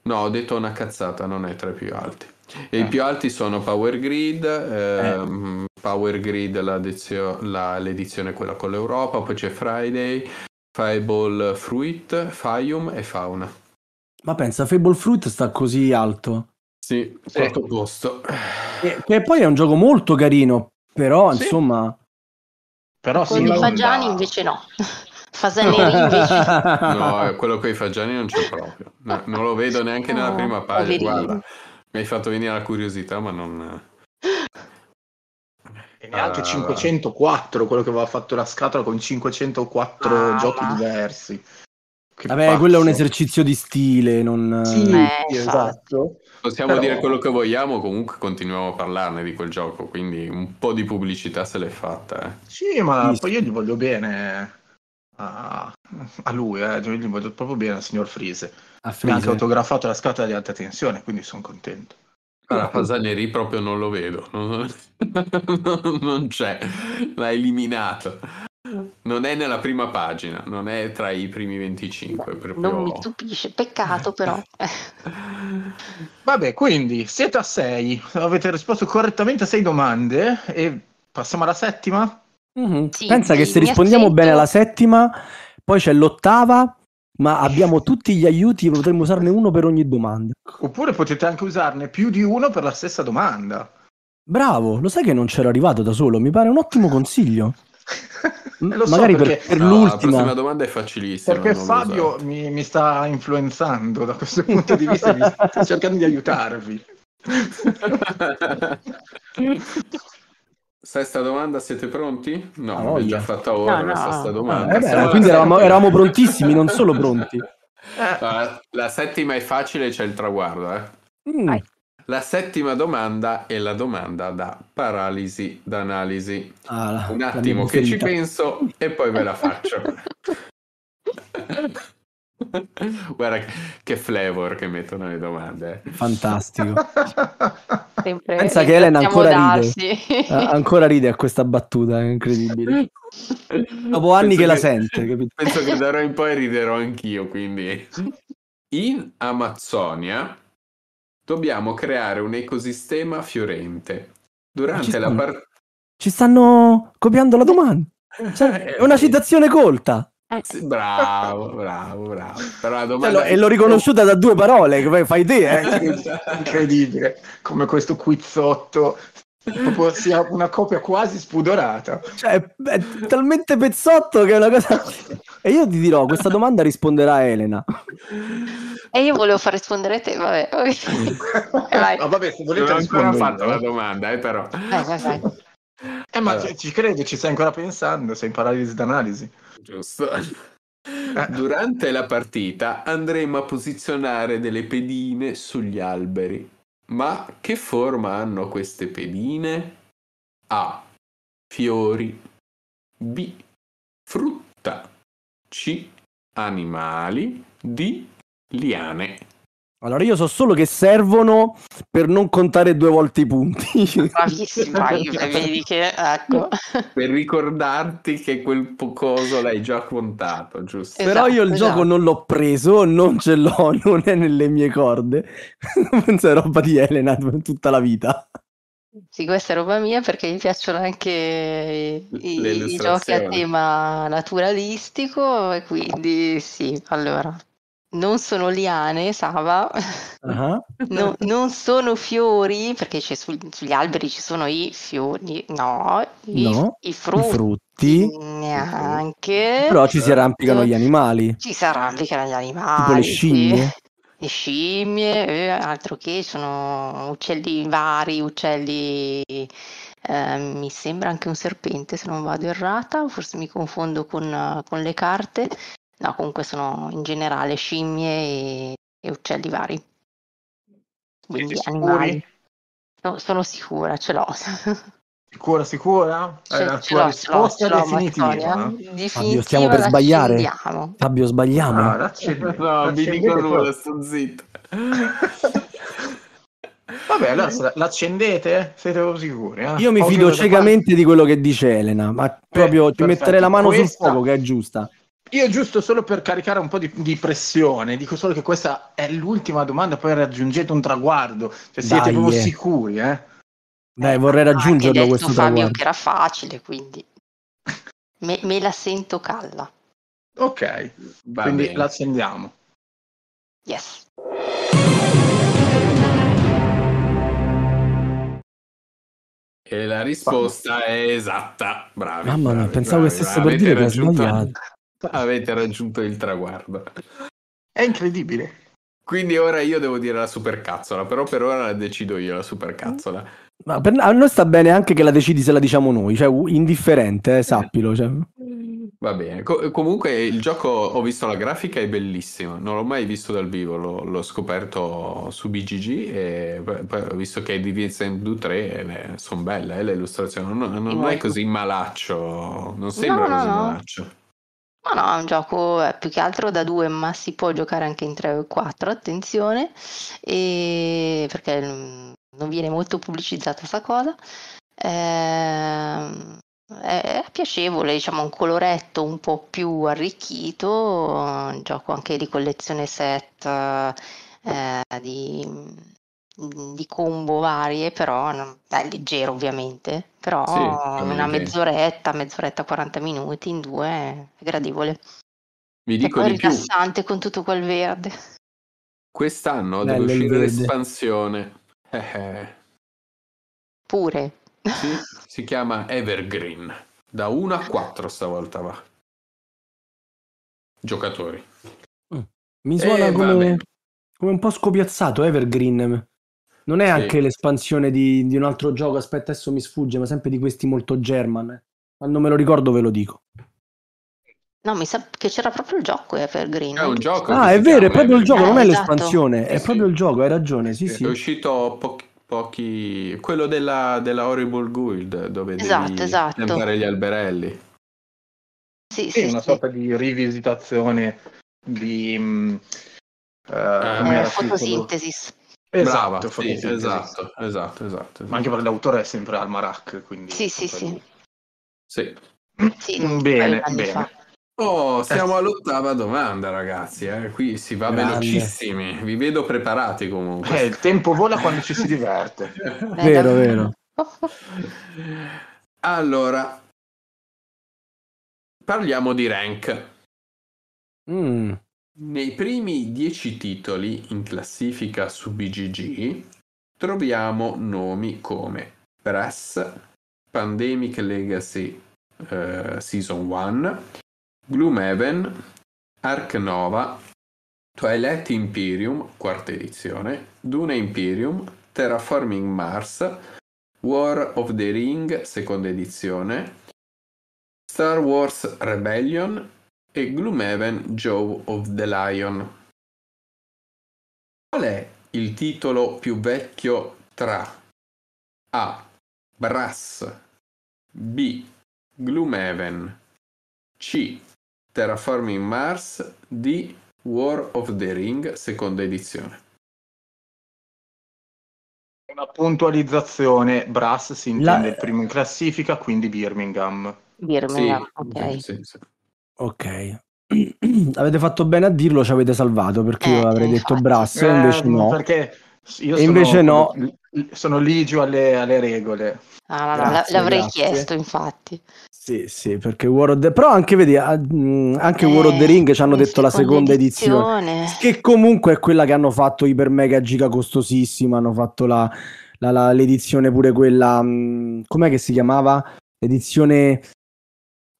No, ho detto una cazzata, non è tra i più alti. E eh. I ah. più alti sono Power Grid, eh. ehm, eh. Power Grid la, l'edizione quella con l'Europa, poi c'è Friday, Fable Fruit, Faium e Fauna. Ma pensa, Fable Fruit sta così alto. Sì, quarto eh. posto. E, che poi è un gioco molto carino, però sì. insomma... Però Con i fagiani onda. invece no. Fasaneri invece. no, eh, quello con i fagiani non c'è proprio. No, non lo vedo neanche nella prima pagina. Guarda, mi hai fatto venire la curiosità, ma non... Eh. Quindi anche 504, quello che aveva fatto la scatola con 504 ah, giochi ah. diversi. Che Vabbè, pazzo. quello è un esercizio di stile, non... Sì, eh, esatto. esatto. Possiamo Però... dire quello che vogliamo, comunque continuiamo a parlarne di quel gioco, quindi un po' di pubblicità se l'è fatta. Eh. Sì, ma sì. poi io gli voglio bene a, a lui, eh. gli voglio proprio bene al signor Frise. Mi ha anche autografato la scatola di alta tensione, quindi sono contento. Allora, ah, esatto. Fasaneri proprio non lo vedo, non, non c'è, l'ha eliminato. Non è nella prima pagina, non è tra i primi 25. Beh, proprio... Non mi stupisce, peccato però. Vabbè, quindi siete a 6, avete risposto correttamente a 6 domande e passiamo alla settima? Mm-hmm. Sì, Pensa sì, che se rispondiamo sento... bene alla settima, poi c'è l'ottava, ma abbiamo tutti gli aiuti e potremmo usarne uno per ogni domanda. Oppure potete anche usarne più di uno per la stessa domanda. Bravo, lo sai che non c'era arrivato da solo, mi pare un ottimo consiglio. lo magari so perché... per, per no, l'ultima. La prossima domanda è facilissima. Perché Fabio mi, mi, sta influenzando da questo punto di vista, mi sta cercando di aiutarvi. Sesta domanda, siete pronti? No, ah, l'ho già fatta ora no, no. domanda. Eh beh, quindi eravamo, eravamo, prontissimi, non solo pronti. La, la settima è facile, c'è il traguardo. Eh? Mm. La settima domanda è la domanda da paralisi d'analisi. Ah, Un attimo che ci penso e poi ve la faccio. Guarda che flavor che mettono le domande. Eh. Fantastico. Pensa che Elena ancora ride. ancora ride a questa battuta, è incredibile. Dopo anni penso che, la sente. Capito? Penso che da ora in poi riderò anch'io, quindi. In Amazzonia dobbiamo creare un ecosistema fiorente. Durante stanno, la partita... Ci stanno copiando la domanda. Cioè, eh, è una citazione colta. Eh sì, bravo, bravo, bravo. Cioè, domanda... e l'ho riconosciuta da due parole, fai te, eh? Incredibile, come questo quizzotto sia una copia quasi spudorata. Cioè, è talmente pezzotto che è una cosa... E io ti dirò, questa domanda risponderà Elena. E io volevo far rispondere te, vabbè. eh, no, vabbè, se volete non ho ancora fatto la domanda, eh, però. Eh, eh ma allora. Eh. ci credi, ci stai ancora pensando, sei in paralisi d'analisi giusto. Durante la partita andremo a posizionare delle pedine sugli alberi. Ma che forma hanno queste pedine? A. Fiori. B. Frutta. C. Animali. D. Liane. Allora io so solo che servono per non contare due volte i punti. Bravissima, eh, vedi che ecco. Per ricordarti che quel coso l'hai già contato, giusto? Esatto, Però io il esatto. gioco esatto. non l'ho preso, non ce l'ho, non è nelle mie corde. Penso è roba di Elena per tutta la vita. Sì, questa è roba mia perché mi piacciono anche i, i giochi a tema naturalistico e quindi sì, allora non sono liane, Sava, uh-huh. no, non sono fiori, perché sul, sugli alberi ci sono i fiori, no, i, no, i frutti. I frutti. Neanche. Però ci si arrampicano gli animali. Ci si arrampicano gli animali. Tipo le scimmie. Sì. Le scimmie, eh, altro che sono uccelli vari, uccelli... Eh, mi sembra anche un serpente se non vado errata, forse mi confondo con, con le carte, no, comunque sono in generale scimmie e, e uccelli vari. Quindi Siete animali. No, sono sicura, ce l'ho. Sicura, sicura? È la tua risposta definitiva. Eh? definitiva Fabio, stiamo per sbagliare. Accendiamo. Fabio, sbagliamo. Ah, no, mi dico nulla, sto zitto. Vabbè, allora l'accendete siete sicuri. Eh? Io mi fido ciecamente di quello che dice Elena, ma eh, proprio Beh, ci perfetto. metterei la mano Questa... sul fuoco che è giusta. Io giusto solo per caricare un po' di, di, pressione, dico solo che questa è l'ultima domanda, poi raggiungete un traguardo, cioè siete Dai, proprio eh. sicuri, eh? Dai, vorrei raggiungerlo ah, detto, questo Fabio traguardo. che era facile, quindi me, me la sento calda. Ok, Va quindi bene. la Yes. E la risposta Fabio. è esatta, bravi. Mamma mia, bravi, pensavo bravi, che stesse bravi, per dire che sbagliato. Avete raggiunto il traguardo. È incredibile. Quindi ora io devo dire la supercazzola, però per ora la decido io la supercazzola. Ma per, a noi sta bene anche che la decidi se la diciamo noi, cioè indifferente, eh, sappilo. Cioè. Va bene, Co- comunque il gioco, ho visto la grafica, è bellissimo, non l'ho mai visto dal vivo, l'ho, l'ho scoperto su BGG e poi ho visto che è di Vincent Blue 3 sono belle eh, le illustrazioni, non, non, è così malaccio, non sembra no, no, così malaccio. No, no, è un gioco eh, più che altro da due, ma si può giocare anche in tre o quattro, attenzione, e... perché mm, non viene molto pubblicizzata questa cosa. Eh, è piacevole, diciamo un coloretto un po' più arricchito, un gioco anche di collezione set eh, di Mm, di combo varie, però è leggero ovviamente, però sì, una mezz'oretta, mezz'oretta, 40 minuti in due è gradevole. Vi ecco, dico di più. rilassante più. con tutto quel verde. Quest'anno Bello deve uscire l'espansione. Eh, eh. Pure. Sì, si chiama Evergreen. Da 1 a 4 stavolta va. Giocatori. Mm. Mi suona eh, come, come un po' scopiazzato Evergreen. Non è sì. anche l'espansione di, di, un altro gioco, aspetta adesso mi sfugge, ma sempre di questi molto German. Quando me lo ricordo ve lo dico. No, mi sa che c'era proprio il gioco Evergreen. Eh, è un gioco. Ah, è vero, è proprio il gioco, non è eh, esatto. l'espansione, è sì, proprio il gioco, hai ragione. Sì, sì. È uscito pochi, pochi... quello della, della Horrible Guild, dove esatto, devi esatto. esatto. gli alberelli. Sì, sì, una sorta di rivisitazione di... Uh, eh, ah. fotosintesis. Esatto, Brava, sì, esatto, esatto, esatto, esatto, Ma anche perché l'autore è sempre al Marak, quindi... Sì, sì, sì. Sì. sì mm, bene, bene. Oh, siamo eh. all'ottava domanda, ragazzi. Eh. Qui si va Grande. velocissimi. Vi vedo preparati comunque. Eh, il tempo vola quando ci si diverte. vero, vero. Allora, parliamo di rank. Mm. Nei primi dieci titoli in classifica su BGG troviamo nomi come Press, Pandemic Legacy uh, Season 1, Gloomhaven, Ark Nova, Twilight Imperium, quarta edizione, Dune Imperium, Terraforming Mars, War of the Ring, seconda edizione, Star Wars Rebellion e Gloomhaven Joe of the Lion. Qual è il titolo più vecchio tra A. Brass B. Gloomhaven C. Terraforming Mars D. War of the Ring seconda edizione una puntualizzazione Brass si intende La... primo in classifica quindi Birmingham Birmingham sì, ok sì, sì. Ok. avete fatto bene a dirlo, ci avete salvato perché io eh, avrei detto Brass e eh, invece no. Perché io sono, invece no. sono ligio alle, alle regole. Ah, no, no, grazie, l'avrei grazie. chiesto, infatti. Sì, sì, perché War of the... Però anche, vedi, anche eh, War of the eh, Ring ci hanno detto la seconda edizione. edizione, che comunque è quella che hanno fatto iper mega giga costosissima, hanno fatto la, la, la, l'edizione pure quella... Mh, com'è che si chiamava? Edizione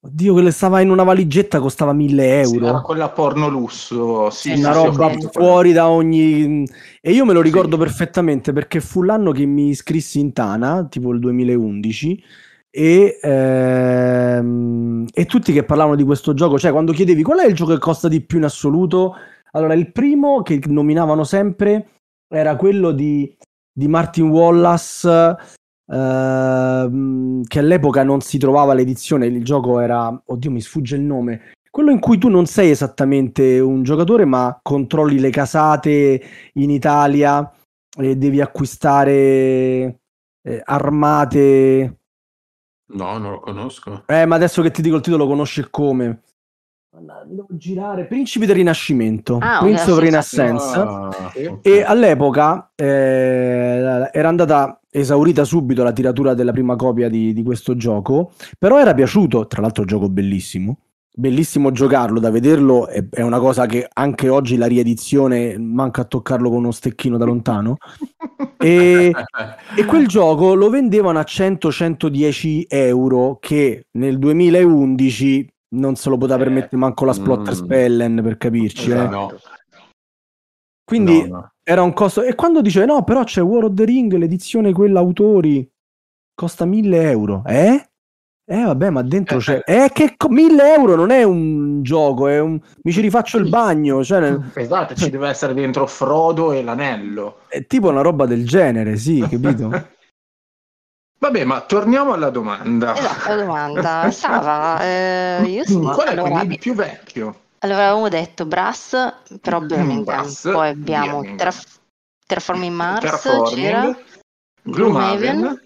Oddio, quella stava in una valigetta, costava 1000 euro. Sì, quella porno lusso, sì. sì una sì, roba fuori da ogni... E io me lo ricordo perfettamente perché fu l'anno che mi iscrissi in Tana, tipo il 2011, e, ehm, e tutti che parlavano di questo gioco, cioè quando chiedevi qual è il gioco che costa di più in assoluto, allora il primo che nominavano sempre era quello di, di Martin Wallace Ehm, che all'epoca non si trovava l'edizione, il gioco era, oddio mi sfugge il nome, quello in cui tu non sei esattamente un giocatore ma controlli le casate in Italia e devi acquistare eh, armate. No, non lo conosco. Eh, ma adesso che ti dico il titolo conosci il come devo girare Principi del Rinascimento, ah, Prince of Rinascenza. Ah, okay. E all'epoca eh, era andata esaurita subito la tiratura della prima copia di, di, questo gioco, però era piaciuto, tra l'altro gioco bellissimo. Bellissimo giocarlo, da vederlo è, è una cosa che anche oggi la riedizione manca a toccarlo con uno stecchino da lontano. e, e quel gioco lo vendevano a 100-110 euro che nel 2011 non se lo poteva eh, permettere manco la Splotter mm, Spellen per capirci. Eh. Esatto. Quindi no, no. era un costo. E quando dice no, però c'è War of the Ring, l'edizione quella autori costa 1000 euro, eh? Eh vabbè, ma dentro eh, c'è... Eh. eh, che co- 1000 euro non è un gioco, è un... mi ci rifaccio il bagno. Cioè nel... Esatto, ci deve essere dentro Frodo e l'anello. È eh, tipo una roba del genere, sì, capito? Vabbè, ma torniamo alla domanda. Esatto, la domanda. Sava, eh, io sono... Qual è allora, quindi il più vecchio? Allora, avevamo detto Brass, però mm, ovviamente Brass, poi abbiamo Terraform Terraforming Mars, Terraforming, c'era Gloomhaven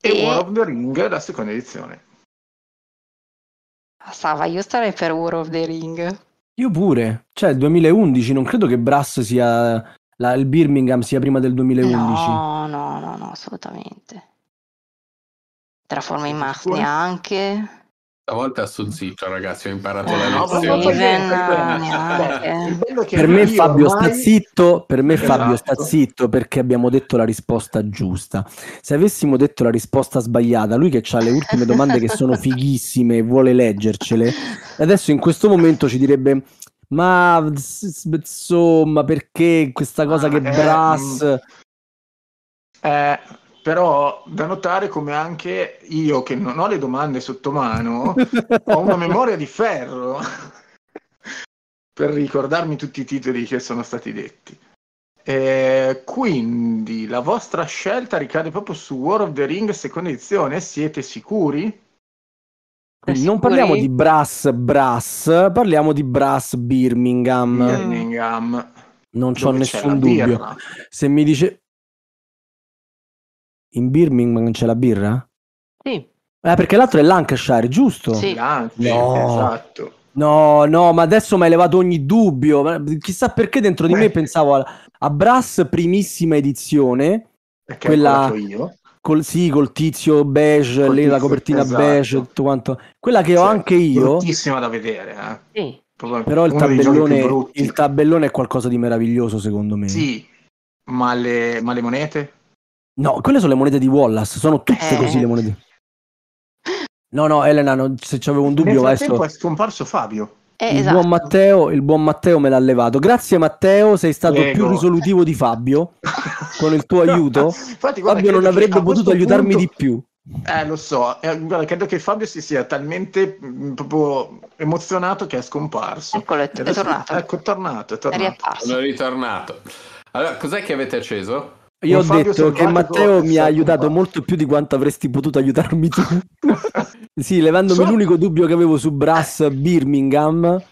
e, e War of the Ring, la seconda edizione. Ah, Sava, io starei per War of the Ring. Io pure, cioè il 2011, non credo che Brass sia... La, il Birmingham sia prima del 2011. No, no, no, no assolutamente. Trasforma in Max neanche. Stavolta sto zitto, ragazzi, ho imparato eh, la lezione. Per me Fabio ormai... sta zitto, per me esatto. Fabio sta zitto perché abbiamo detto la risposta giusta. Se avessimo detto la risposta sbagliata, lui che ha le ultime domande che sono fighissime e vuole leggercele, adesso in questo momento ci direbbe ma insomma, perché questa cosa ah, che eh, Brass... Mm. Eh, però da notare come anche io che non ho le domande sotto mano ho una memoria di ferro per ricordarmi tutti i titoli che sono stati detti. Eh, quindi la vostra scelta ricade proprio su War of the Ring seconda edizione, siete sicuri? Non parliamo di Brass Brass, parliamo di Brass Birmingham. Birmingham. Non ho nessun dubbio. Se mi dice in Birmingham c'è la birra? Sì. Eh, perché l'altro è Lancashire, giusto? Sì, Lancashire, no. esatto. No, no, ma adesso mi hai levato ogni dubbio. Chissà perché dentro di Beh. me pensavo a, a, Brass primissima edizione. Perché quella io. Col, sì, col tizio beige, col lì, tizio, la copertina esatto. beige, tutto quanto. Quella che sì, ho anche io. Bruttissima da vedere, eh. Sì. Però il tabellone, il tabellone, è qualcosa di meraviglioso, secondo me. Sì, ma le, ma le monete? No, quelle sono le monete di Wallace, sono tutte eh. così le monete. No, no, Elena, no, se c'avevo un dubbio... Nel adesso... è scomparso Fabio. Eh, il, esatto. buon Matteo, il, buon Matteo, me l'ha levato. Grazie Matteo, sei stato Prego. più risolutivo di Fabio con il tuo aiuto. infatti, guarda, Fabio non avrebbe certo potuto aiutarmi punto... di più. Eh, lo so, eh, guarda, credo che Fabio si sia talmente mh, mm, proprio emozionato che è scomparso. Eccolo, è, t- è tornato. Ecco, è tornato, è tornato. È riapparso. è ritornato. Allora, cos'è che avete acceso? Io ho detto che Matteo mi ha aiutato molto più di quanto avresti potuto aiutarmi tu. sì, levandomi so... l'unico dubbio che avevo su Brass eh. Birmingham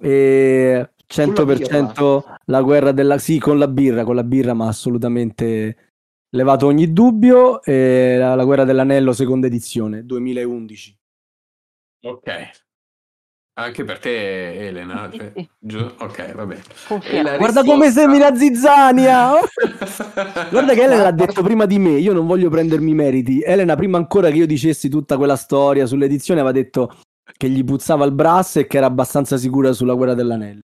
e 100% la guerra della... Sì, con la birra, con la birra, ma assolutamente levato ogni dubbio. E la, la guerra dell'anello, seconda edizione, 2011. Ok. Anche per te, Elena. Te... Ok, va bene. Guarda risposta... come semina zizzania! Guarda che Elena l'ha detto prima di me, io non voglio prendermi meriti. Elena, prima ancora che io dicessi tutta quella storia sull'edizione, aveva detto che gli puzzava il brass e che era abbastanza sicura sulla guerra dell'anello.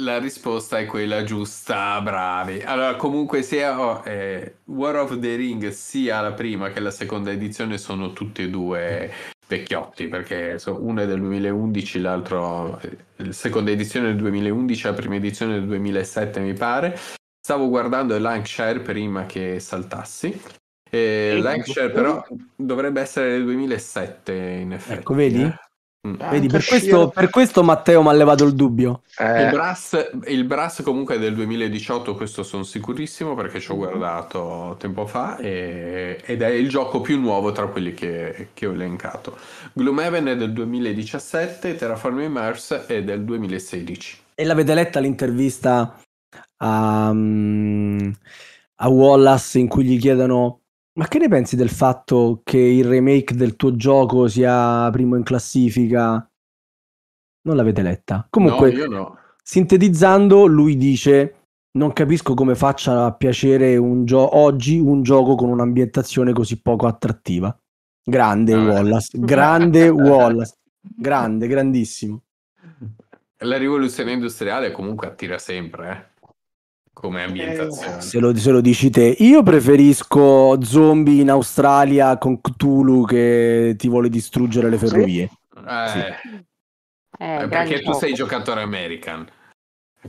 La risposta è quella giusta, bravi. Allora, comunque sia oh, eh, War of the Ring, sia la prima che la seconda edizione sono tutti e due vecchiotti, perché uno è del 2011, l'altro, eh, la seconda edizione del 2011, la prima edizione del 2007 mi pare. Stavo guardando il Lancashire prima che saltassi. Eh, Lancashire però dovrebbe essere del 2007 in effetti. Ecco, vedi? Eh. Mm. Vedi, per, questo, per, questo, Matteo mi ha levato il dubbio. Eh. Il, brass, il, brass, comunque è del 2018, questo sono sicurissimo perché ci ho mm. guardato tempo fa e, ed è il gioco più nuovo tra quelli che, che ho elencato. Gloomhaven è del 2017, Terraform Mars è del 2016. E l'avete letta l'intervista a, mm, a Wallace in cui gli chiedono ma che ne pensi del fatto che il remake del tuo gioco sia primo in classifica? Non l'avete letta. Comunque, no, no. sintetizzando, lui dice: Non capisco come faccia a piacere un gio- oggi un gioco con un'ambientazione così poco attrattiva. Grande no. Ah. Wallace, grande Wallace, grande, grandissimo. La rivoluzione industriale comunque attira sempre, eh come eh, ambientazione. Se lo, se lo, dici te, io preferisco zombie in Australia con Cthulhu che ti vuole distruggere le ferrovie. Eh, sì. eh, eh perché tu sei giocatore American.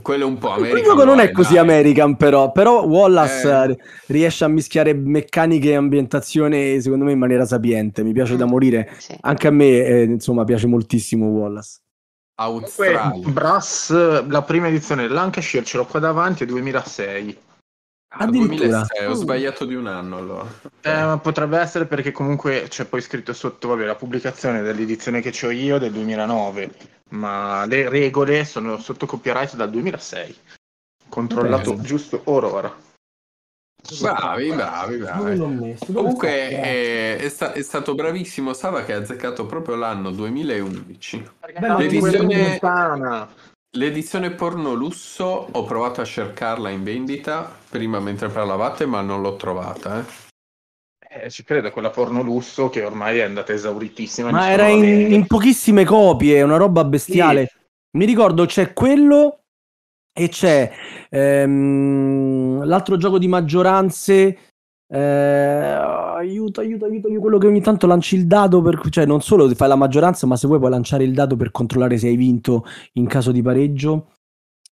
Quello è un po' American. Il gioco non è così dai. American, però. Però Wallace eh. eh. riesce a mischiare meccaniche e ambientazione, secondo me, in maniera sapiente. Mi piace da mm. morire. Sì. Anche a me, eh, insomma, piace moltissimo Wallace. Australia. Comunque, Brass, la prima edizione Lancashire, ce l'ho qua davanti, è 2006. Ah, 2006, ho mm. sbagliato di un anno allora. Eh, ma potrebbe essere perché comunque c'è poi scritto sotto vabbè, la pubblicazione dell'edizione che ho io del 2009, ma le regole sono sotto copyright dal 2006. Controllato Bene. giusto ora ora. Bravi, bravi, bravi. Comunque è, eh, è, sta, è, stato bravissimo Sava che ha azzeccato proprio l'anno 2011. Bello, l'edizione, l'edizione porno lusso ho provato a cercarla in vendita prima mentre parlavate ma non l'ho trovata. Eh. Eh, ci credo, quella porno lusso che ormai è andata esauritissima. Ma era in, in, pochissime copie, una roba bestiale. Sì. Mi ricordo c'è quello e c'è ehm, l'altro gioco di maggioranze. Eh, aiuto, aiuto, aiuto, aiuto, quello che ogni tanto lanci il dado, per, cioè non solo fai la maggioranza, ma se vuoi puoi lanciare il dado per controllare se hai vinto in caso di pareggio.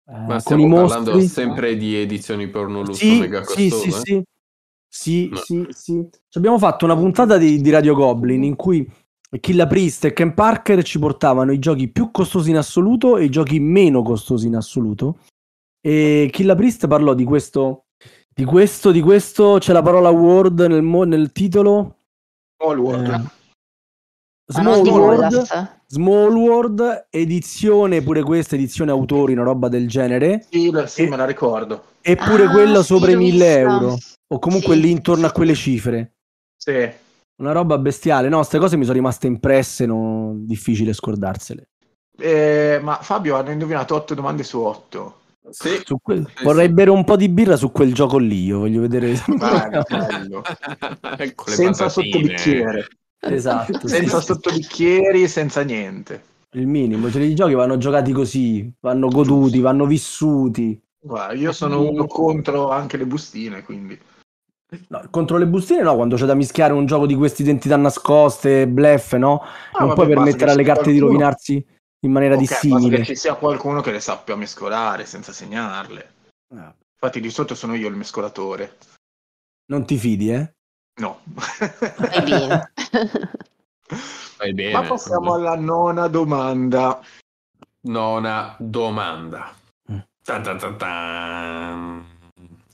Eh, ma stiamo parlando mostri. sempre di edizioni pornolusso sì, mega costose. Sì, sì, sì. Sì, no. sì, sì. abbiamo fatto una puntata di, di Radio Goblin in cui Killa Priest e Ken Parker ci portavano i giochi più costosi in assoluto e i giochi meno costosi in assoluto. E Killa Priest parlò di questo, di questo, di questo, c'è la parola World nel, mo- nel titolo. All World. Eh. Ah, small World, Small World, edizione pure questa, edizione autori, una roba del genere. Sì, sì me la ricordo. Eppure ah, quella sì, sopra i 1000 visto. euro, o comunque sì. lì intorno a quelle cifre. Sì. Una roba bestiale. No, queste cose mi sono rimaste impresse, non... difficile scordarsele. Eh, ma Fabio hanno indovinato 8 domande su 8. Sì. Quel... Vorrei bere un po' di birra su quel gioco lì, io voglio vedere. Vale, senza patatine. sottobicchiere. Esatto. senza sì. sottobicchieri, senza niente. Il minimo, cioè i giochi vanno giocati così, vanno goduti, vanno vissuti. Guarda, io sono uno contro anche le bustine, quindi... No, contro le bustine no, quando c'è da mischiare un gioco di queste identità nascoste, bluff, no? Ah, non vabbè, puoi permettere alle carte qualcuno... di rovinarsi in maniera okay, dissimile. che ci sia qualcuno che le sappia mescolare senza segnarle. Ah. Infatti di sotto sono io il mescolatore. Non ti fidi, eh? No. Vai bene. Vai bene. Ma passiamo alla nona domanda. Nona domanda. Mm. Ta ta ta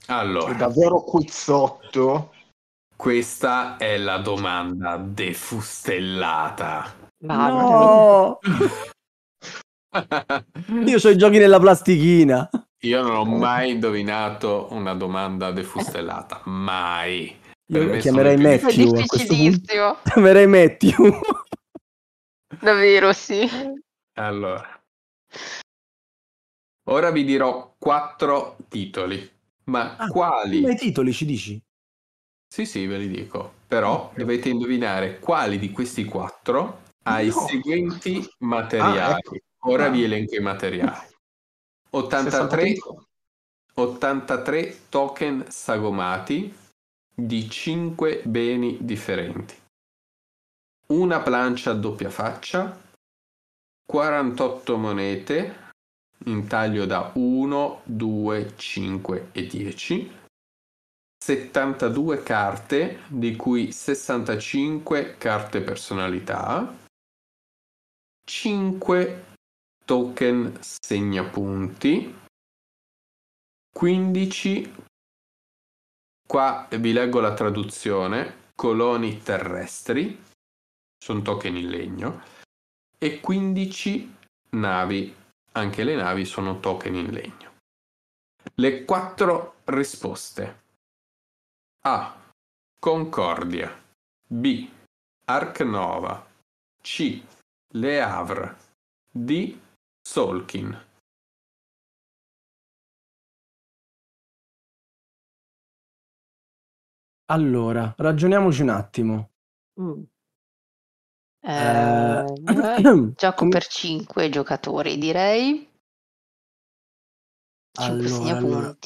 allora, è davvero quizzotto? Questa è la domanda defustellata. No! Io so i giochi nella plastichina. Io non ho mai indovinato una domanda defustellata, mai. Io me chiamerei Matthew. È difficilissimo. Chiamerei Matthew. Davvero, sì. Allora. Ora vi dirò quattro titoli. Ma ah, quali? Ma i titoli ci dici? Sì, sì, ve li dico. Però okay. dovete indovinare quali di questi quattro ha no. i seguenti ah, materiali. Ah, ecco. Ora ah. vi elenco i materiali. 83, 83 token sagomati di 5 beni differenti. Una plancia a doppia faccia, 48 monete in taglio da 1, 2, 5 e 10, 72 carte, di cui 65 carte personalità, 5 token segnapunti, 15, qua vi leggo la traduzione, coloni terrestri, sono token in legno, e 15 navi anche le navi sono token in legno. Le quattro risposte. A. Concordia. B. Arcnova. C. Le Havre. D. Solkin. Allora, ragioniamoci un attimo. Mm. Ehm, eh, gioco com- per 5 giocatori, direi. 5 allora, allora.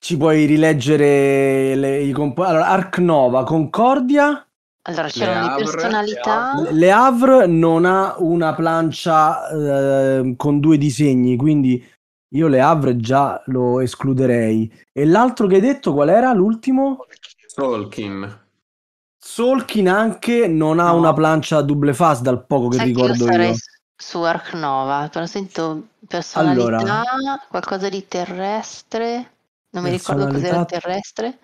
Ci puoi rileggere le, i comp- allora, Arc Nova, Concordia. Allora c'erano di personalità. Le Havre non ha una plancia eh, con due disegni, quindi io Le Havre già lo escluderei. E l'altro che hai detto qual era? L'ultimo? Tolkien. Solkin anche non ha no. una plancia a double fast dal poco che Sai ricordo che io. Sarei io. su Ark Nova, però sento personalità, allora, qualcosa di terrestre, non mi ricordo cos'era terrestre.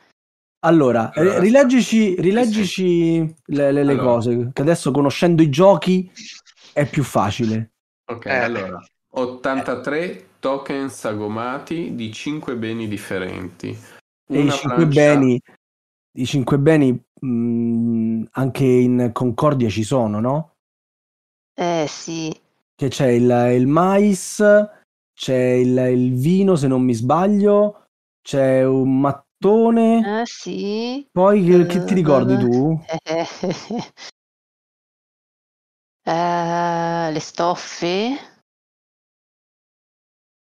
Allora, allora eh, rileggici, rileggici le, le, le allora. cose, che adesso conoscendo i giochi è più facile. Ok, eh, allora, 83 eh. token sagomati di 5 beni differenti. Una e 5 plancia... beni i cinque beni mh, mhmm, anche in Concordia ci sono, no? Eh sì. Che c'è il, il mais, c'è il, il, vino se non mi sbaglio, c'è un mattone. Ah sì. Poi che, che ti ricordi tu? Uh, le stoffe.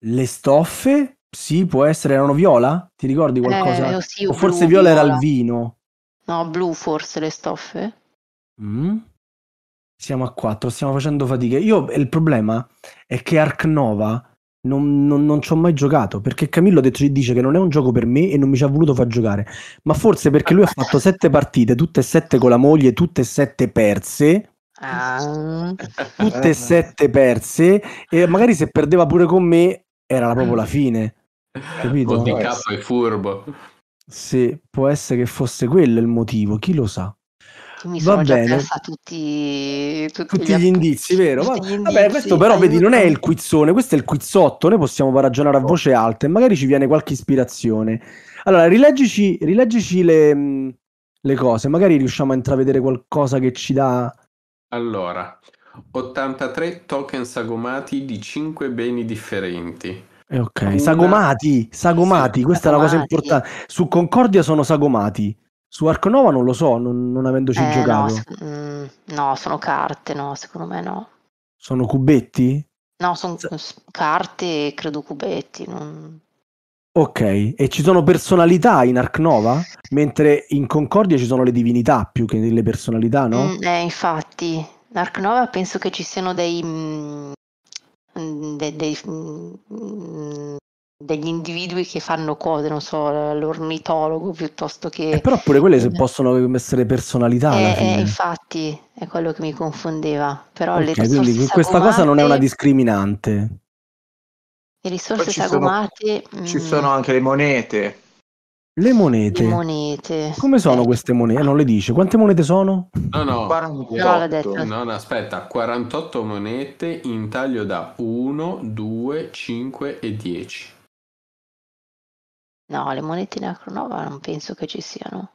Le stoffe? Sì, può essere, erano viola? Ti ricordi eh, qualcosa? Eh, sì, o, forse blu, viola, viola, era il vino. No, blu forse le stoffe. Mm. Siamo a 4, stiamo facendo fatica. Io il problema è che Ark Nova non, non, non ci ho mai giocato perché Camillo detto, dice che non è un gioco per me e non mi ci ha voluto far giocare. Ma forse perché lui ha fatto 7 partite, tutte e 7 con la moglie, tutte e 7 perse. Ah. Tutte e 7 perse, e magari se perdeva pure con me era proprio la mm. fine. Capito? Con DK è furbo. Se può essere che fosse quello il motivo, chi lo sa. Mi sono Va già bene. persa tutti, tutti, tutti gli, gli, indizi, vero? Tutti gli Vabbè, indizi, questo però vedi, non è il quizzone, questo è il quizzotto, noi possiamo ragionare a voce alta e magari ci viene qualche ispirazione. Allora, rileggici, rileggici le, mm, le cose, magari riusciamo a intravedere qualcosa che ci dà... Allora, 83 token sagomati di 5 beni differenti. Eh, ok, sagomati, sagomati, sì, questa sagomati. è la cosa importante. Su Concordia sono sagomati, su Ark Nova non lo so, non, non avendoci eh, giocato. No, sc- mh, mm, no, sono carte, no, secondo me no. Sono cubetti? No, sono S- carte e credo cubetti. Non... Ok, e ci sono personalità in Ark Nova? Mentre in Concordia ci sono le divinità più che le personalità, no? Mm, eh, infatti, in Ark Nova penso che ci siano dei, mm, Mhmm, de, de, mhmm, degli individui che fanno cose, non so, l'ornitologo piuttosto che... Eh, però pure quelle possono essere personalità. Eh, eh, infatti, è quello che mi confondeva. Però okay, le risorse sagomate, questa cosa non è una discriminante. Le risorse ci sagomate... Sono, mh... Ci mhmm sono anche le monete. Le monete. Le monete. Come sono queste monete? Non le dice. Quante monete sono? No, no. 48. No, no, aspetta. 48 monete in taglio da 1, 2, 5 e 10. No, le monete in acronova non penso che ci siano.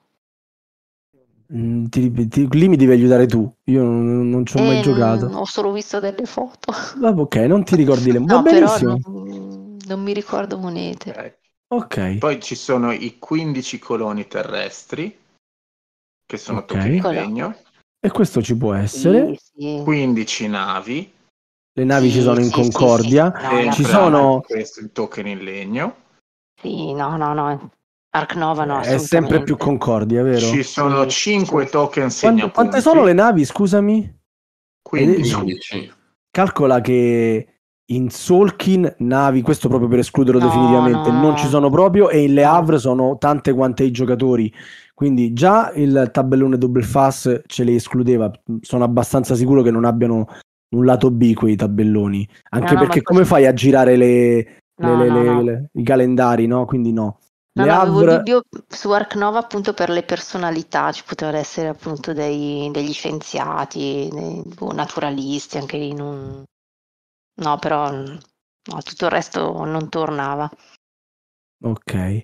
Mm, ti, ti, lì mi devi aiutare tu. Io non, non ci ho mai eh, giocato. Ho solo visto delle foto. Ah, ok, non ti ricordi le monete. no, benissimo. Non, non, mi ricordo monete. Okay. Eh, Ok. Poi ci sono i 15 coloni terrestri, che sono okay. tocchi di legno. E questo ci può essere. Sì, sì. 15 navi. Le navi sì, ci sono in concordia. No, ci sono... Questo, il token in legno. Sì, no, no, no. Arc Nova no. È sempre più concordia, vero? Ci sono 5 token segnapunti. Quante sono le navi, scusami? 15. Calcola che in Solkin navi, questo proprio per escluderlo no, definitivamente, no. non ci sono proprio e in Le Havre sono tante quante i giocatori. Quindi già il tabellone double fast ce le escludeva, sono abbastanza sicuro che non abbiano un lato B quei tabelloni, anche no, perché come fai a girare le, le, le, i calendari, no? Quindi no. No, no, avevo Havre... dubbio su Ark Nova appunto per le personalità, ci potevano essere appunto dei, degli scienziati, dei, boh, naturalisti, anche in un, No, però no, tutto il resto non tornava. Ok.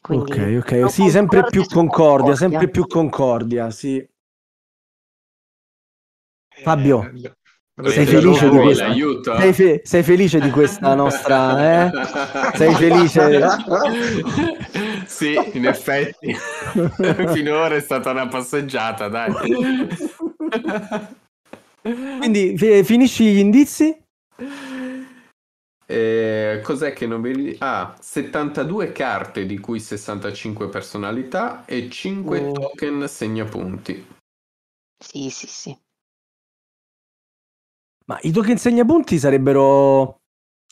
Quindi, ok, ok. Sì, sempre più concordia, concordia, sempre più concordia, sì. Eh, Fabio. sei felice, di questa... Sei, fe... sei felice di questa nostra... Eh? Sei felice? sì, in effetti. Finora è stata una passeggiata, dai. Quindi finisci gli indizi? Eh, cos'è che non vedi? Ah, 72 carte di cui 65 personalità e 5 oh. token segnapunti. Sì, sì, sì. Ma i token segnapunti sarebbero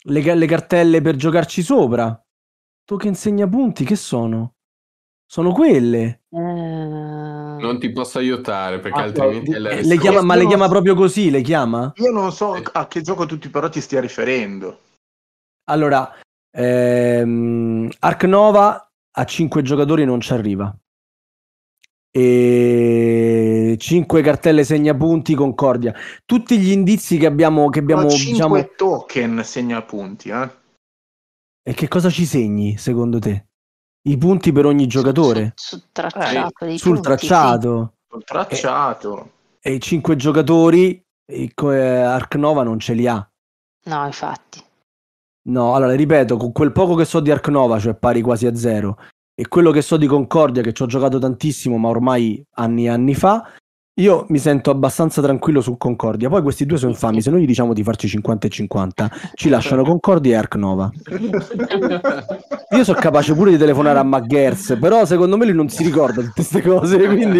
le, le cartelle per giocarci sopra. Token segnapunti che sono? Sono quelle. Eh non ti posso aiutare perché ah, altrimenti di... le eh, le chiama, Ma le chiama proprio così? Le chiama? Io non so a che gioco tu ti però ti stia riferendo. Allora, ehm, Ark Nova a 5 giocatori non ci arriva. E 5 cartelle segnapunti Concordia. Tutti gli indizi che abbiamo. Che abbiamo 5 diciamo... token segnapunti. Eh? E che cosa ci segni secondo te? i punti per ogni giocatore su, su, tracciato, eh, sul punti, tracciato, sì. sul tracciato. E, i cinque giocatori eh, Arcnova non ce li ha no infatti no allora ripeto con quel poco che so di Arcnova cioè pari quasi a zero e quello che so di Concordia che ci ho giocato tantissimo ma ormai anni e anni fa io mi sento abbastanza tranquillo su Concordia. Poi questi due sono infami. Se noi gli diciamo di farci 50 e 50, ci lasciano Concordia e Nova. Io sono capace pure di telefonare a McGers, però secondo me lui non si ricorda tutte queste cose. Quindi,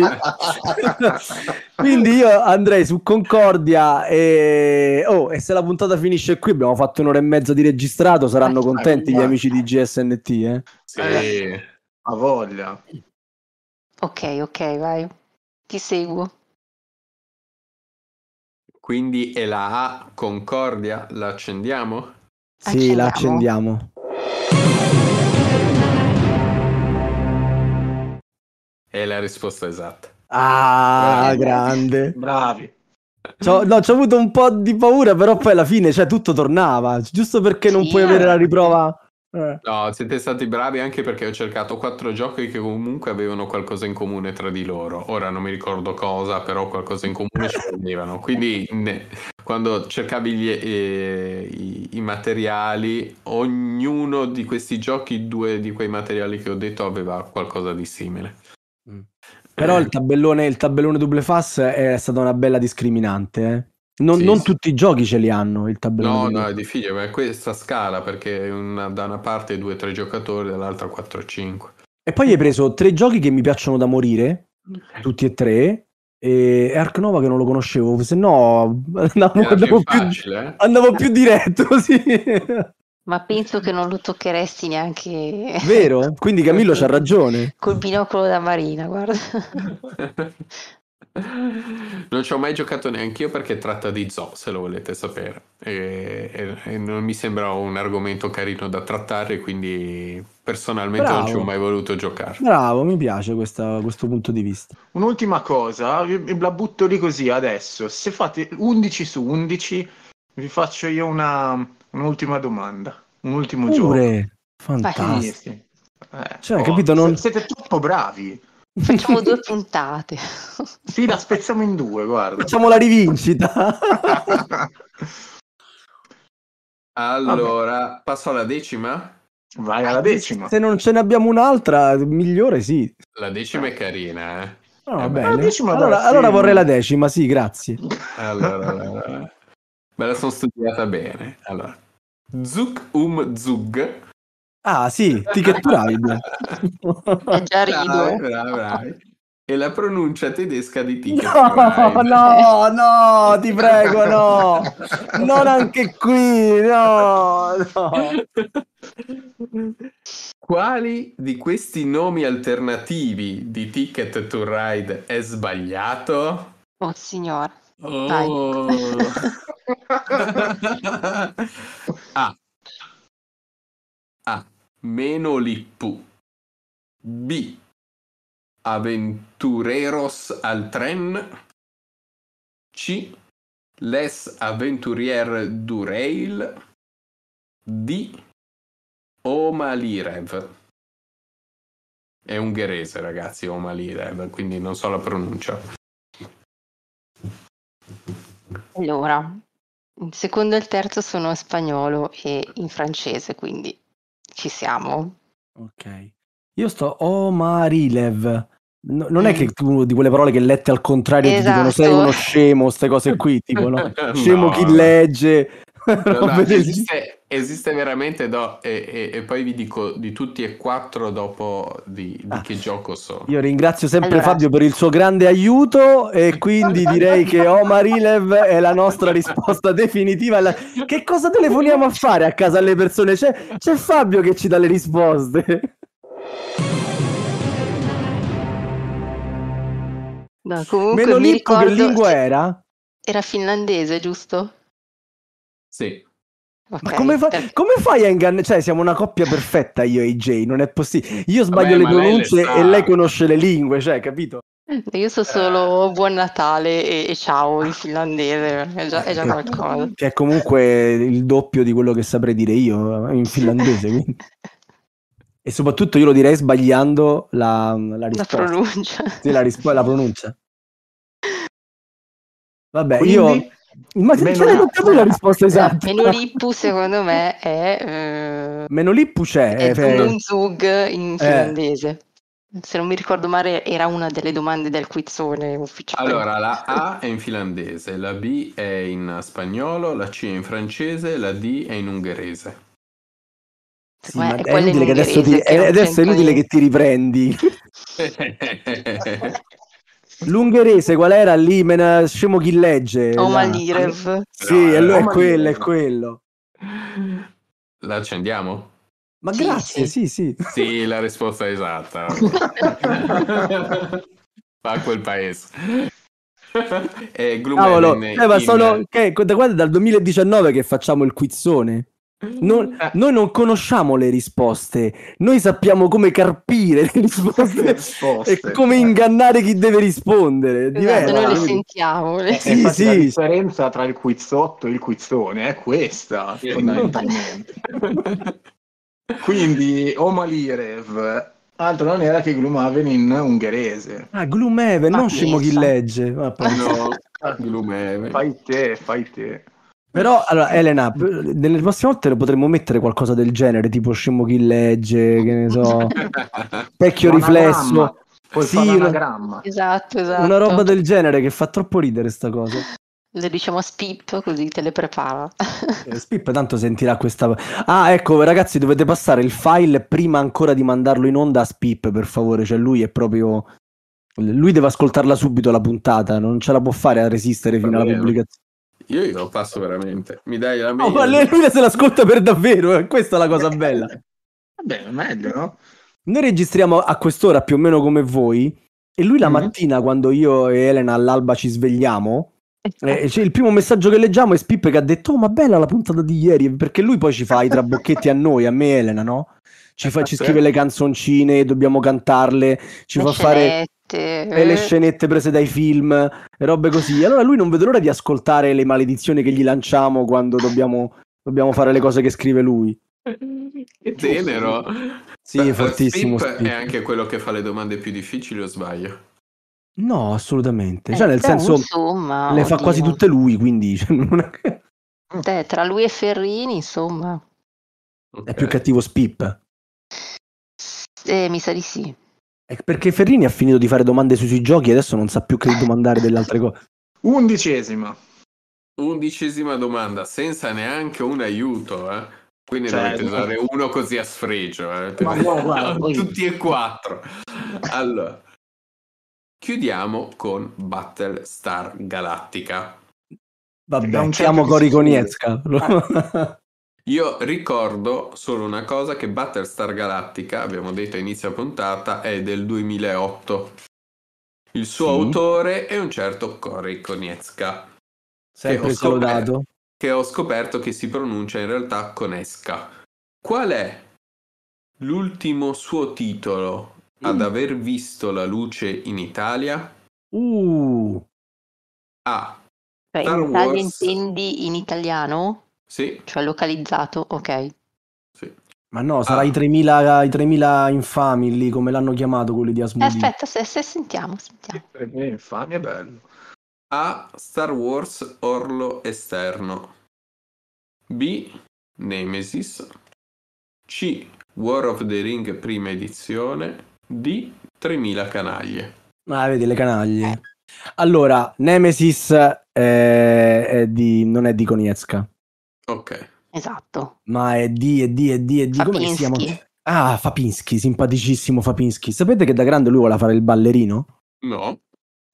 quindi io andrei su Concordia e... Oh, e... se la puntata finisce qui, abbiamo fatto un'ora e mezza di registrato, saranno ah, contenti gli amici di GSNT. Eh? Sì, eh, a voglia. Ok, ok, vai. Ti seguo. Quindi è la A Concordia, la accendiamo? Sì, la accendiamo. È la risposta esatta. Ah, Bravi. grande. Bravi. C'ho, no, c'ho avuto un po' di paura, però poi alla fine, cioè, tutto tornava. Giusto perché non puoi avere la eh, riprova eh. No, siete stati bravi anche perché ho cercato quattro giochi che comunque avevano qualcosa in comune tra di loro. Ora non mi ricordo cosa, però qualcosa in comune ci avevano. Quindi ne, quando cercavi gli, eh, i, i, materiali, ognuno di questi giochi, due di quei materiali che ho detto, aveva qualcosa di simile. Mm. Però il, eh. tabellone, il tabellone, double fast è stata una bella discriminante. Eh. Non, sì, non sì. tutti i giochi ce li hanno il tabellone. No, no, è difficile, ma è questa scala perché una, da una parte 2-3 giocatori, dall'altra 4-5. E poi hai preso tre giochi che mi piacciono da morire, tutti e tre, e Ark Nova che non lo conoscevo, se no andavo, andavo, più, facile, più, eh? andavo più diretto, sì. Ma penso che non lo toccheresti neanche. Vero? Quindi Camillo c'ha ragione. Col binocolo da Marina, guarda non ci ho mai giocato neanche io perché tratta di zoo, se lo volete sapere. E, e, e, non mi sembra un argomento carino da trattare, quindi personalmente Bravo. non ci ho mai voluto giocare. Bravo, mi piace questa, questo punto di vista. Un'ultima cosa, la butto lì così adesso. Se fate 11 su 11, vi faccio io una, un'ultima domanda. Un ultimo Pure. gioco. Fantastico. Eh, cioè, oh, capito, non... Siete troppo bravi. Facciamo due puntate. Sì, la spezziamo in due, guarda. Facciamo la rivincita. allora, Vabbè. passo alla decima. Vai alla ah, decima. Se non ce ne abbiamo un'altra, migliore sì. La decima è ah. carina, eh. No, ah, eh bene. Decima, allora, dai, allora vorrei la decima, sì, grazie. allora, allora. me la sono studiata bene. Allora. Zuk um zug Ah sì, Ticketpride. già rido. Bravi, bravi, bravi. E la pronuncia tedesca di Ticket No, no, no, ti prego, no. Non anche qui, no, no. Quali di questi nomi alternativi di Ticket to Ride è sbagliato? Oh, signor. Oh. ah. A meno Lippu. B. Aventureros al tren. C. Les aventurier du rail. D. Omalirev. È ungherese, ragazzi, Omalirev, quindi non so la pronuncia. Allora, il secondo e il terzo sono spagnolo e in francese, quindi ci siamo. Ok. Io sto Omarilev. Oh, no, non è che mm. tu di quelle parole che lette al contrario esatto. ti dicono sei uno esatto. scemo, queste cose qui, tipo no? scemo chi legge. no, esiste, esiste veramente no, e, e, e, poi vi dico di tutti e quattro dopo di, di ah, che gioco sono io ringrazio sempre allora... Fabio per il suo grande aiuto e quindi direi che Omar Ilev è la nostra risposta definitiva alla... che cosa telefoniamo a fare a casa alle persone c'è, c'è Fabio che ci dà le risposte No, comunque Menolicco mi ricordo... che lingua era? Era finlandese, giusto? Sì. Okay, Ma come, fa- perché... come, fai a ingannare? Cioè, siamo una coppia perfetta io e AJ, non è possibile. Io sbaglio Vabbè, le pronunce le e lei conosce le lingue, cioè, capito? Eh, io so eh. solo buon Natale e, e ciao in ah. finlandese, è già, è già qualcosa. Eh, che è comunque il doppio di quello che saprei dire io in finlandese, quindi. E soprattutto io lo direi sbagliando la, la risposta. La pronuncia. Sì, la, rispo- la pronuncia. Vabbè, quindi... io ma Meno... cioè, non capisco la risposta esatta. Menolippu, secondo me, è. Eh... Menolippu c'è. È eh, cioè... un zug in eh. finlandese. Eh. Se non mi ricordo male, era una delle domande del quizzone ufficiale. Allora, la A è in finlandese, la B è in spagnolo, la C è in francese, la D è in ungherese. Sì, ma è, è, inutile in adesso, ti... è, eh, adesso è inutile che ti riprendi. L'ungherese qual era lì? Me ne scemo chi legge? Omalirev. La... Sì, no, allora eh, è quello, è quello. La Ma sì, grazie, sì. sì, sì. Sì, la risposta è esatta. Fa quel paese. Eh, Cavolo, eh, ma sono, in... che, dal 2019 che facciamo il quizzone. Non, eh. Noi non conosciamo le risposte, noi sappiamo come carpire le risposte, le risposte e come eh. ingannare chi deve rispondere. Esatto, noi le sentiamo. Eh, sì, sì. La differenza tra il quizzotto e il quizzone è questa, sì, fondamentalmente. Quindi Omalirev altro non era che Gloomhaven in ungherese. Ah, Gloomhaven, non ah, scemo chi legge. Ah, no, Gloomhaven. Fai te, fai te. Però, allora, Elena, nelle prossime volte potremmo mettere qualcosa del genere, tipo Scemo chi legge, che ne so, Vecchio riflesso. Col sì, esatto, una... Esatto, esatto. Una roba del genere che fa troppo ridere sta cosa. Le diciamo a Spip così te le prepara. Eh, spip tanto sentirà questa... Ah, ecco ragazzi, dovete passare il file prima ancora di mandarlo in onda a Spip, per favore. Cioè lui è proprio... Lui deve ascoltarla subito la puntata, non ce la può fare a resistere fino alla pubblicazione. Io glielo passo veramente. Mi dai la mail. No, ma lui se l'ascolta per davvero, eh. questa è la cosa bella. Vabbè, meglio, no? Noi registriamo a quest'ora più o meno come voi. E lui la mm-hmm. mattina, quando io e Elena all'alba ci svegliamo, eh, cioè, il primo messaggio che leggiamo è Spippe che ha detto: Oh, ma bella la puntata di ieri! Perché lui poi ci fa i trabocchetti a noi, a me e Elena, no? Ci, fa, ci scrive le canzoncine, dobbiamo cantarle, ci le fa fare e le scenette prese dai film e robe così. Allora lui non vedo l'ora di ascoltare le maledizioni che gli lanciamo quando dobbiamo, dobbiamo fare le cose che scrive lui. Che tenero. Sì, è fortissimo. Stip È anche quello che fa le domande più difficili o sbaglio? No, assolutamente. cioè, eh, nel senso, insomma, le oddio. fa quasi tutte lui, quindi... Cioè, è... tra lui e Ferrini, insomma. Okay. È più cattivo Spip. Eh, mi sa di sì. Perché Ferrini ha finito di fare domande sui giochi e adesso non sa più che domandare delle altre cose. Undicesima. Undicesima domanda, senza neanche un aiuto, eh? Quindi cioè, dovete usare no. uno così a sfregio, eh? Ma no, guarda, no, tutti e quattro. Allora, chiudiamo con Battlestar Galactica. Vabbè, chiamo Cori Konietzka. Ah. Io ricordo solo una cosa che Battlestar Galactica, abbiamo detto a inizio puntata, è del 2008. Il suo sì. autore è un certo Corey Konietzka. Sempre colorato. Che ho scoperto che si pronuncia in realtà Koneska. Qual è l'ultimo suo titolo mm. ad aver visto la luce in Italia? Uh. A. Ah, in Italia intendi in italiano? Sì. Cioè localizzato, ok. Sì. Ma no, ah. sarà ah. i, 3000, i 3000 infami lì, come l'hanno chiamato quelli di Asmodee. Aspetta, se, se sentiamo, sentiamo. I 3000 infami è bello. A. Star Wars Orlo Esterno. B. Nemesis. C. War of the Ring prima edizione. D. 3000 canaglie. Ah, vedi le canaglie. Eh. Allora, Nemesis eh, è di, non è di Konietzka. Ok. Esatto. Ma è di, è di, è di, è di. Come si Ah, Fapinsky, simpaticissimo Fapinski. Sapete che da grande lui vuole fare il ballerino? No.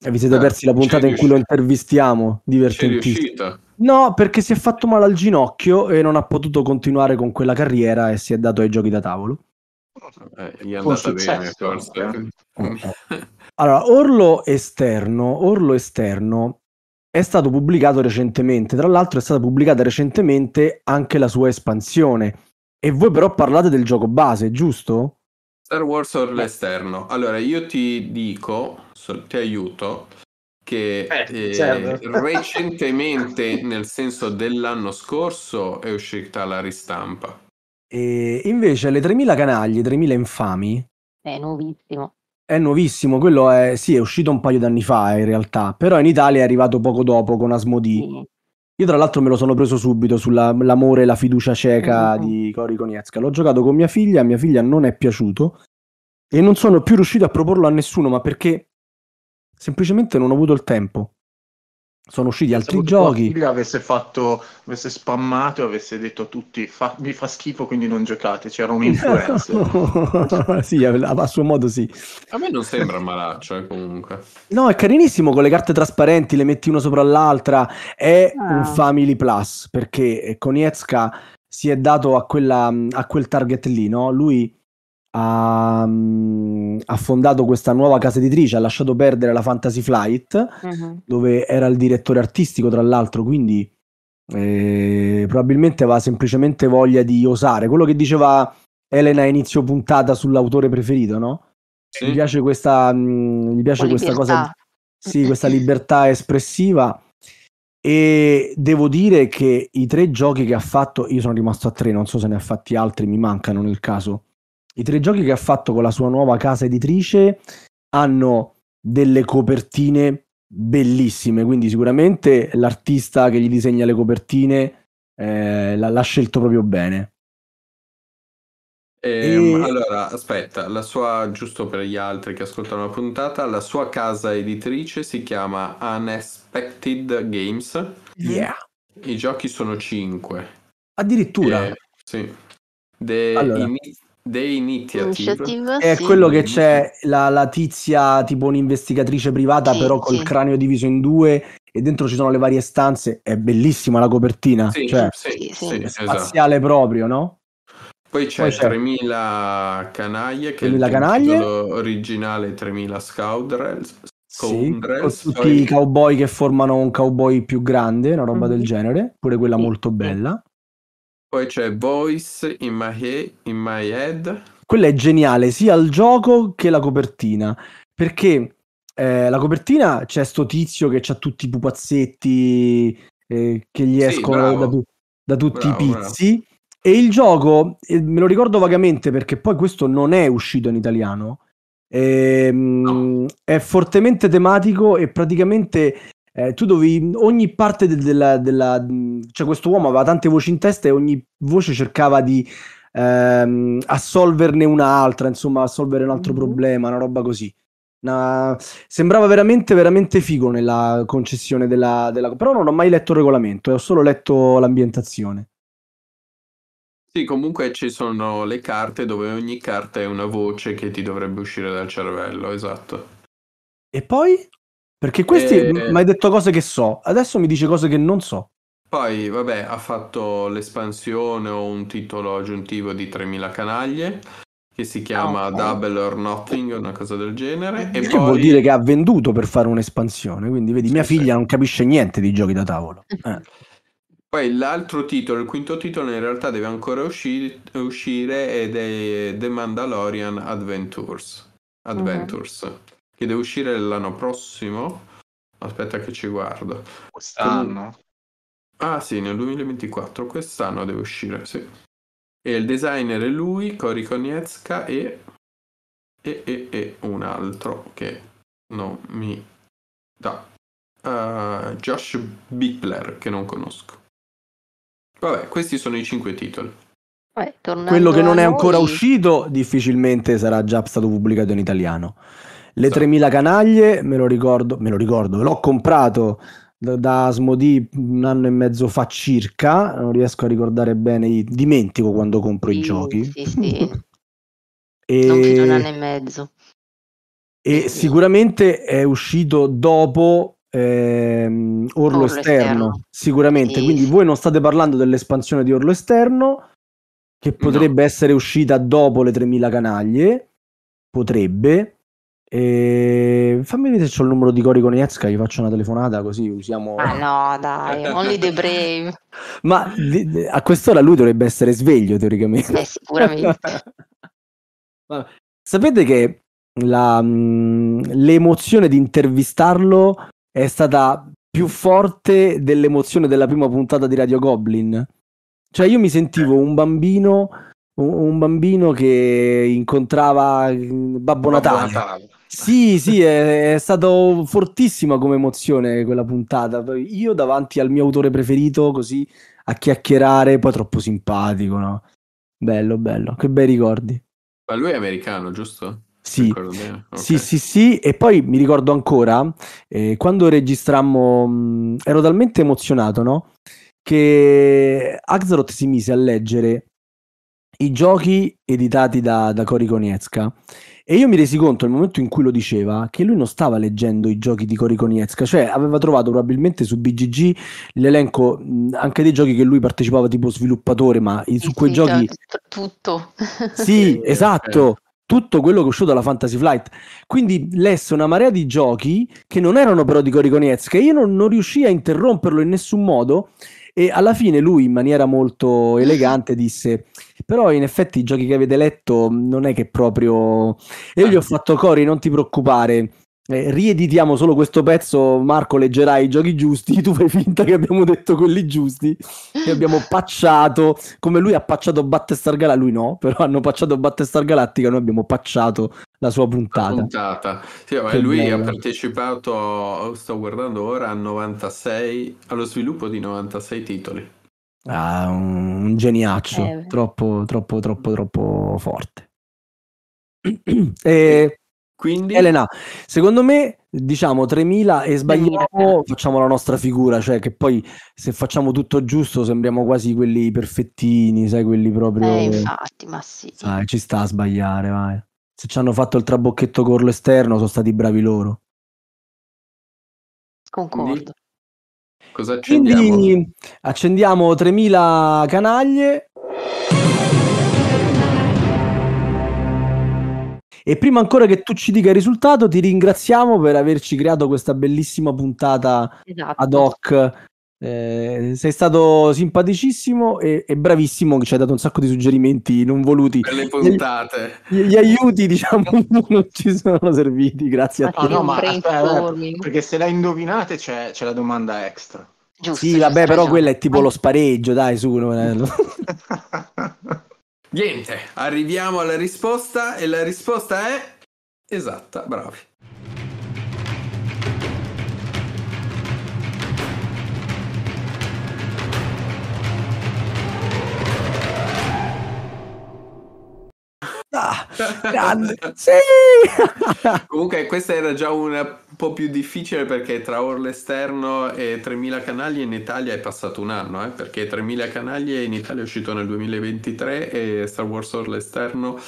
E vi siete eh, persi la puntata in cui lo intervistiamo? Divertentissimo. No, perché si è fatto male al ginocchio e non ha potuto continuare con quella carriera e si è dato ai giochi da tavolo. Eh, gli è andata bene, forse. Eh. allora, Orlo esterno, Orlo esterno è stato pubblicato recentemente, tra l'altro è stata pubblicata recentemente anche la sua espansione. E voi però parlate del gioco base, giusto? Star Wars all'esterno. Allora, io ti dico, so, ti aiuto, che eh, eh, certo. recentemente, nel senso dell'anno scorso, è uscita la ristampa. E invece le 3.000 canaglie, 3.000 infami... È nuovissimo. È nuovissimo, quello è, sì, è uscito un paio d'anni fa eh, in realtà, però in Italia è arrivato poco dopo con Asmodee. Mm. Io tra l'altro me lo sono preso subito sull'amore e la fiducia cieca mm. di Cori Konietzka. L'ho giocato con mia figlia, mia figlia non è piaciuto e non sono più riuscito a proporlo a nessuno, ma perché semplicemente non ho avuto il tempo sono usciti altri Pensavo giochi. Che avesse fatto, avesse spammato avesse detto a tutti: fa, Mi fa schifo, quindi non giocate. C'era un'influenza. sì, a, a, suo modo sì. A me non sembra malaccio, eh, comunque. No, è carinissimo con le carte trasparenti, le metti una sopra l'altra. È ah. un Family Plus perché Konietzka si è dato a, quella, a quel target lì, no? Lui ha, mm, ha, fondato questa nuova casa editrice, ha lasciato perdere la Fantasy Flight, uh-huh. dove era il direttore artistico, tra l'altro, quindi eh, probabilmente aveva semplicemente voglia di osare. Quello che diceva Elena a inizio puntata sull'autore preferito, no? Sì. Gli piace questa, mh, mm, gli piace questa cosa, sì, questa libertà espressiva. E devo dire che i tre giochi che ha fatto, io sono rimasto a tre, non so se ne ha fatti altri, mi mancano nel caso i tre giochi che ha fatto con la sua nuova casa editrice hanno delle copertine bellissime, quindi sicuramente l'artista che gli disegna le copertine eh, l'ha scelto proprio bene. Eh, e... Allora, aspetta, la sua, giusto per gli altri che ascoltano la puntata, la sua casa editrice si chiama Unexpected Games. Yeah. I giochi sono 5. Addirittura. Eh, sì. The allora. The Initiative. Initiative è sì. quello che c'è la, la, tizia tipo un'investigatrice privata, sì, però col sì. cranio diviso in due e dentro ci sono le varie stanze. È bellissima la copertina, sì, cioè, sì, sì, esatto. spaziale esatto. proprio, no? Poi c'è, Poi c'è 3000 canaglie che 3000 è il canaglie. originale 3000 scoundrels. scoundrels sì, con tutti poi... i cowboy che formano un cowboy più grande, una roba mm-hmm. del genere, pure quella molto bella. Poi c'è Voice in My, he- in my Head. Quella è geniale, sia il gioco che la copertina. Perché eh, la copertina c'è sto tizio che ha tutti i pupazzetti eh, che gli sì, escono da, tu- da, tutti bravo, i pizzi. Bravo. E il gioco, eh, me lo ricordo vagamente perché poi questo non è uscito in italiano. Ehm, no. È fortemente tematico e praticamente eh, tu dovevi ogni parte de- della, della, cioè questo uomo aveva tante voci in testa e ogni voce cercava di ehm, assolverne un'altra, insomma, assolvere un altro mm-hmm. problema, una roba così. Una... Sembrava veramente, veramente figo nella concessione della, della... Però non ho mai letto il regolamento, eh, ho solo letto l'ambientazione. Sì, comunque ci sono le carte dove ogni carta è una voce che ti dovrebbe uscire dal cervello, esatto. E poi? Perché questi e... Eh, mi hai detto cose che so, adesso mi dice cose che non so. Poi, vabbè, ha fatto l'espansione o un titolo aggiuntivo di 3000 canaglie che si chiama oh, Double or Nothing, una cosa del genere. E che poi... vuol dire che ha venduto per fare un'espansione, quindi vedi, sì, mia figlia sì. non capisce niente di giochi da tavolo. Eh. Poi l'altro titolo, il quinto titolo in realtà deve ancora usci- uscire ed è The Mandalorian Adventures. Mhm. Adventures. Uh-huh che deve uscire l'anno prossimo. Aspetta che ci guardo. Quest'anno? Ah sì, nel 2024, quest'anno deve uscire, sì. E il designer è lui, Cori Konietzka e... E, e, e un altro che non mi dà. Uh, Josh Bippler, che non conosco. Vabbè, questi sono i cinque titoli. Vabbè, Quello che non è ancora uscito difficilmente sarà già stato pubblicato in italiano. Le esatto. 3000 canaglie, me lo ricordo, me lo ricordo, l'ho comprato da, da Asmodee un anno e mezzo fa circa, non riesco a ricordare bene, dimentico quando compro sì, i giochi. Sì, sì. e... Non più di un anno e mezzo. E sì. sicuramente è uscito dopo ehm, Orlo, Orlo esterno, esterno, sicuramente. Sì. Quindi voi non state parlando dell'espansione di Orlo Esterno, che potrebbe no. essere uscita dopo le 3000 canaglie, potrebbe, e ehm, fammi vedere se ho il numero di Cori Konietzka, gli faccio una telefonata così usiamo... Ah no, dai, only the brave. Ma a quest'ora lui dovrebbe essere sveglio teoricamente. Beh, sicuramente. sapete che la, l'emozione di intervistarlo è stata più forte dell'emozione della prima puntata di Radio Goblin. Cioè io mi sentivo un bambino, un, un bambino che incontrava Babbo, Babbo Natale. Natale. Sì, sì, è, è stata fortissima come emozione quella puntata. Io davanti al mio autore preferito, così a chiacchierare, poi troppo simpatico, no? Bello, bello, che bei ricordi. Ma lui è americano, giusto? Sì. Okay. sì, sì, sì, e poi mi ricordo ancora eh, quando registrammo, mh, mm, ero talmente emozionato, no? Che Axaroth si mise a leggere i giochi editati da, da Cory Konietzka e io mi resi conto nel momento in cui lo diceva che lui non stava leggendo i giochi di Cori Konietzka, cioè aveva trovato probabilmente su BGG l'elenco anche dei giochi che lui partecipava tipo sviluppatore, ma su sì, quei sì, giochi... Cioè, tutto. Sì, esatto. Tutto quello che è uscito dalla Fantasy Flight. Quindi lesse una marea di giochi che non erano però di Cori Konietzka e io non, non riuscii a interromperlo in nessun modo e alla fine lui in maniera molto elegante disse però in effetti i giochi che avete letto mm, non è che proprio... Io gli ho fatto Cori, non ti preoccupare, eh, rieditiamo solo questo pezzo, Marco leggerà i giochi giusti, tu fai finta che abbiamo detto quelli giusti e abbiamo pacciato, come lui ha pacciato Battestar Galactica, lui no, però hanno pacciato Battestar Galactica, noi abbiamo pacciato la sua puntata. La puntata. Sì, lui bella. ha partecipato, sto guardando ora, 96, allo sviluppo di 96 titoli. Ah, un, un geniaccio, eh, troppo, troppo, troppo, mm. troppo forte. e quindi Elena, secondo me diciamo 3000 e sbagliamo eh. facciamo la nostra figura, cioè che poi se facciamo tutto giusto sembriamo quasi quelli perfettini, sai, quelli proprio Eh, infatti, ma sì. Sai, ci sta a sbagliare, vai. Se ci hanno fatto il trabocchetto corlo esterno sono stati bravi loro. Concordo. Cosa accendiamo? Quindi accendiamo 3000 canaglie. E prima ancora che tu ci dica il risultato, ti ringraziamo per averci creato questa bellissima puntata esatto. ad hoc eh, sei stato simpaticissimo e, e, bravissimo, che ci hai dato un sacco di suggerimenti non voluti. Per le puntate. Gli, gli aiuti, diciamo, non ci sono serviti, grazie a ah, te. No, no, ma aspetta, perché se la indovinate c'è, c'è la domanda extra. Giusto, sì, vabbè, però quella è tipo lo spareggio, dai, su. Niente, arriviamo alla risposta e la risposta è esatta, bravi. Ah, grande, sì! Comunque questa era già una un po' più difficile perché tra Orl esterno e 3000 canaglie in Italia è passato un anno, eh? perché 3000 canaglie in Italia è uscito nel 2023 e Star Wars Orl esterno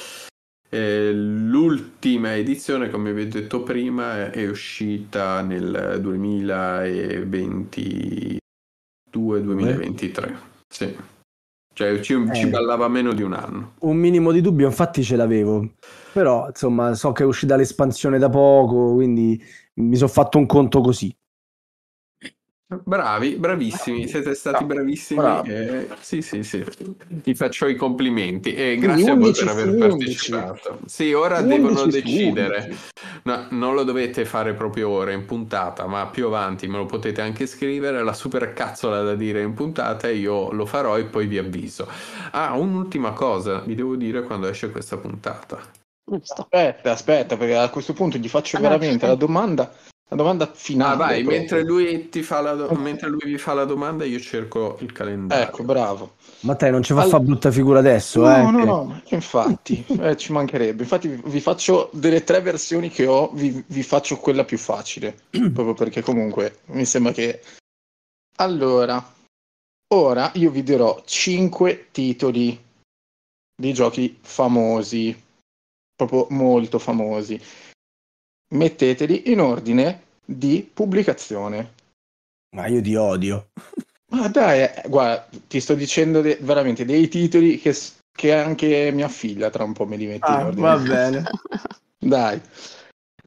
l'ultima edizione, come vi ho detto prima, è uscita nel 2022-2023. Sì. Cioè ci, eh, ci ballava meno di un anno. Un minimo di dubbio, infatti ce l'avevo. Però, insomma, so che è uscita l'espansione da poco, quindi mi sono fatto un conto così. Bravi, bravissimi, siete stati no, bravissimi. Eh, sì, sì, sì, ti faccio i complimenti e grazie a voi per aver partecipato. Sì, ora devono decidere. No, non lo dovete fare proprio ora in puntata, ma più avanti me lo potete anche scrivere, la super cazzola da dire in puntata e io lo farò e poi vi avviso. Ah, un'ultima cosa, vi devo dire quando esce questa puntata. Aspetta, aspetta, perché a questo punto gli faccio ah, veramente c'è. la domanda la domanda finale. Ah, vai, mentre lui, do- mentre lui, vi fa la domanda, io cerco il calendario. Ecco, bravo. Ma te non ci va All... fare brutta figura adesso, no, eh? No, no, no, infatti, eh, ci mancherebbe. Infatti, vi faccio delle tre versioni che ho, vi, vi faccio quella più facile. proprio perché comunque mi sembra che. Allora, ora io vi dirò 5 titoli di giochi famosi, proprio molto famosi metteteli in ordine di pubblicazione. Ma io ti odio. Ma dai, eh, guarda, ti sto dicendo de- veramente dei titoli che, che, anche mia figlia tra un po' me li mette ah, in ordine. Va bene. dai.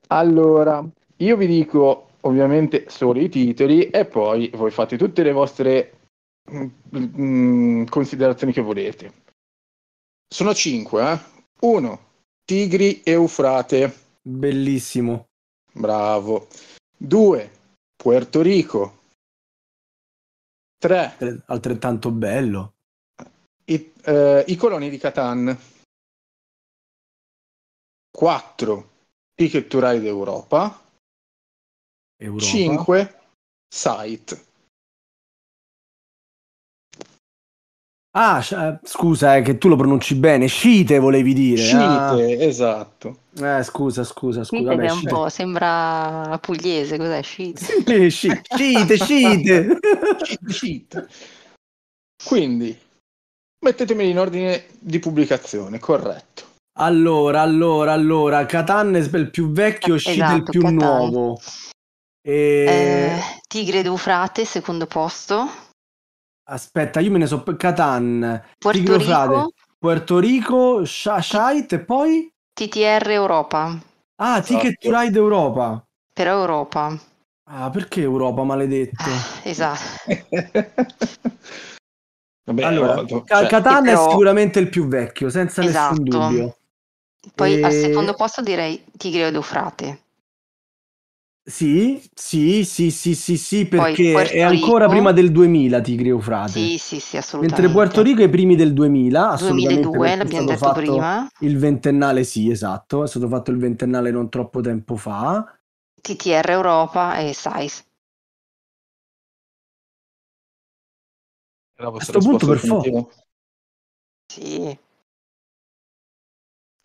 Allora, io vi dico ovviamente solo i titoli e poi voi fate tutte le vostre mh, mm, mh, mm, considerazioni che volete. Sono cinque, eh? Uno, Tigri Eufrate. Bellissimo. Bravo. 2. Puerto Rico. 3. Altrettanto bello. I, eh, I, coloni di Catan. 4. Ticket to Ride Europa. Europa. 5. Site. Ah, eh, scusa, eh, che tu lo pronunci bene. Scite volevi dire. Scite, ah. esatto. Eh, scusa, scusa, scusa. Vabbè, un po', sembra pugliese, cos'è scite? scite, scite. scite. Quindi, mettetemi in ordine di pubblicazione, corretto. Allora, allora, allora, Catan è il più vecchio, eh, Scite esatto, il più Catan. nuovo. E... Eh, Tigre d'Eufrate, secondo posto. Aspetta, io me ne so Catan, Puerto Rico, Puerto Rico, Shite e poi TTR Europa. Ah, esatto. Ticket to Ride Europa. Per Europa. Ah, perché Europa maledetto? Ah, esatto. Vabbè, allora, cioè, Catan però... è sicuramente il più vecchio, senza esatto. nessun dubbio. Poi e... al secondo posto direi Tigre ed Eufrate. Sì, sì, sì, sì, sì, sì, perché è Puerto ancora prima del 2000 Tigri e Eufrate. Sì, sì, sì, Mentre Puerto Rico è i primi del 2000, assolutamente, 2002, l'abbiamo stato detto fatto prima. il ventennale, sì, esatto, è stato fatto il ventennale non troppo tempo fa. TTR Europa e SAIS. A questo punto per forza. Sì.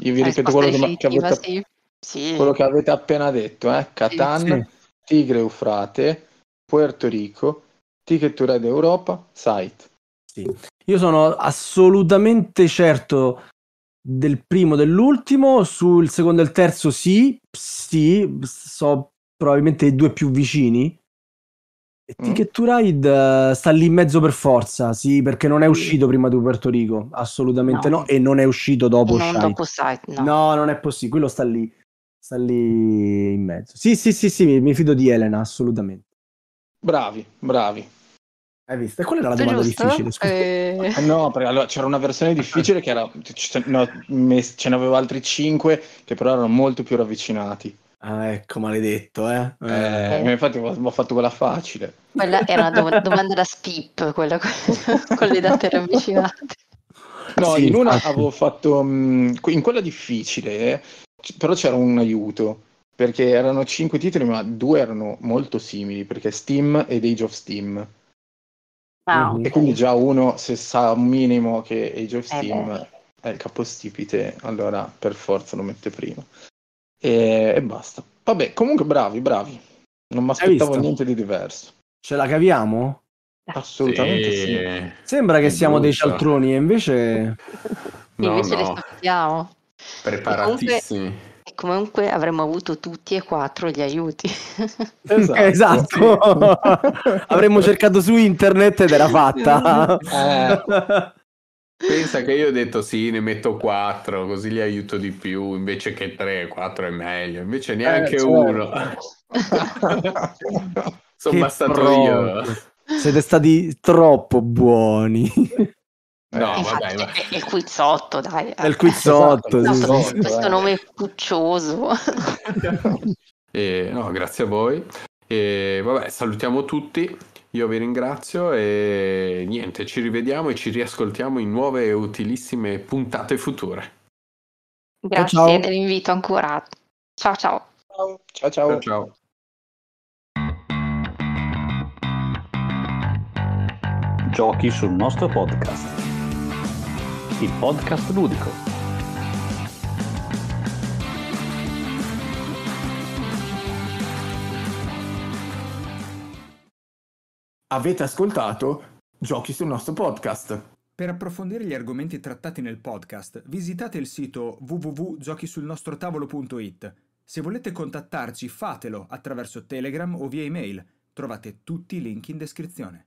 Io vi ripeto quello che, che, detto. sì. Sì. Quello che avete appena detto, eh? Catan, sì. Tigre Eufrate, Puerto Rico, Ticket to Ride Europa, Site. Sì. Io sono assolutamente certo del primo, e dell'ultimo, sul secondo e il terzo sì, sì, so probabilmente i due più vicini. E mm. Ticket to Ride eh, sta lì in mezzo per forza, sì, perché non è uscito prima di Puerto Rico, assolutamente no, no. e non è uscito dopo, non dopo Site. No. no, non è possibile, quello sta lì sta lì in mezzo. Sì, sì, sì, sì, mi fido di Elena, assolutamente. Bravi, bravi. Hai visto? E quella era la domanda difficile. Scusa. Eh. eh... no, perché allora, c'era una versione difficile che era. No, ce ne avevo altri cinque che però erano molto più ravvicinati. Ah, ecco, maledetto, eh. eh, eh. Infatti, ho, ho fatto quella facile. Quella era una do- domanda da spip, quella con, con le date ravvicinate. No, sì, in una avevo fatto. Mm, in quella difficile eh, però c'era un aiuto perché erano cinque titoli ma due erano molto simili perché Steam ed Age of Steam ah, mhm. e quindi già uno se sa un minimo che Age of eh, Steam eh è il capostipite allora per forza lo mette prima e, e basta vabbè comunque bravi bravi non mi aspettavo niente di diverso ce la caviamo? assolutamente sì, sì. sembra che siamo dei cialtroni e invece no, invece no. le sappiamo Preparatissimi. E comunque, avremmo avuto tutti e quattro gli aiuti. Esatto. esatto. avremmo cercato su internet ed era fatta. Eh. Pensa che io ho detto sì, ne metto quattro, così li aiuto di più, invece che tre, quattro è meglio, invece neanche eh, certo. uno. Sono che bastato pro... io. Siete stati troppo buoni. No, Infatti, eh, vabbè, vabbè. Esatto, il quizzotto, dai. È il quizzotto. no, esatto, sì, questo, questo nome puccioso. e, eh, no, grazie a voi. E, eh, vabbè, salutiamo tutti. Io vi ringrazio e niente, ci rivediamo e ci riascoltiamo in nuove e utilissime puntate future. Grazie ciao, ciao. dell'invito ancora. Ciao ciao. Ciao ciao. ciao, ciao. Giochi sul nostro podcast il podcast ludico. Avete ascoltato Giochi sul nostro podcast. Per approfondire gli argomenti trattati nel podcast, visitate il sito www.giochisulnostrotavolo.it. Se volete contattarci, fatelo attraverso Telegram o via email. Trovate tutti i link in descrizione.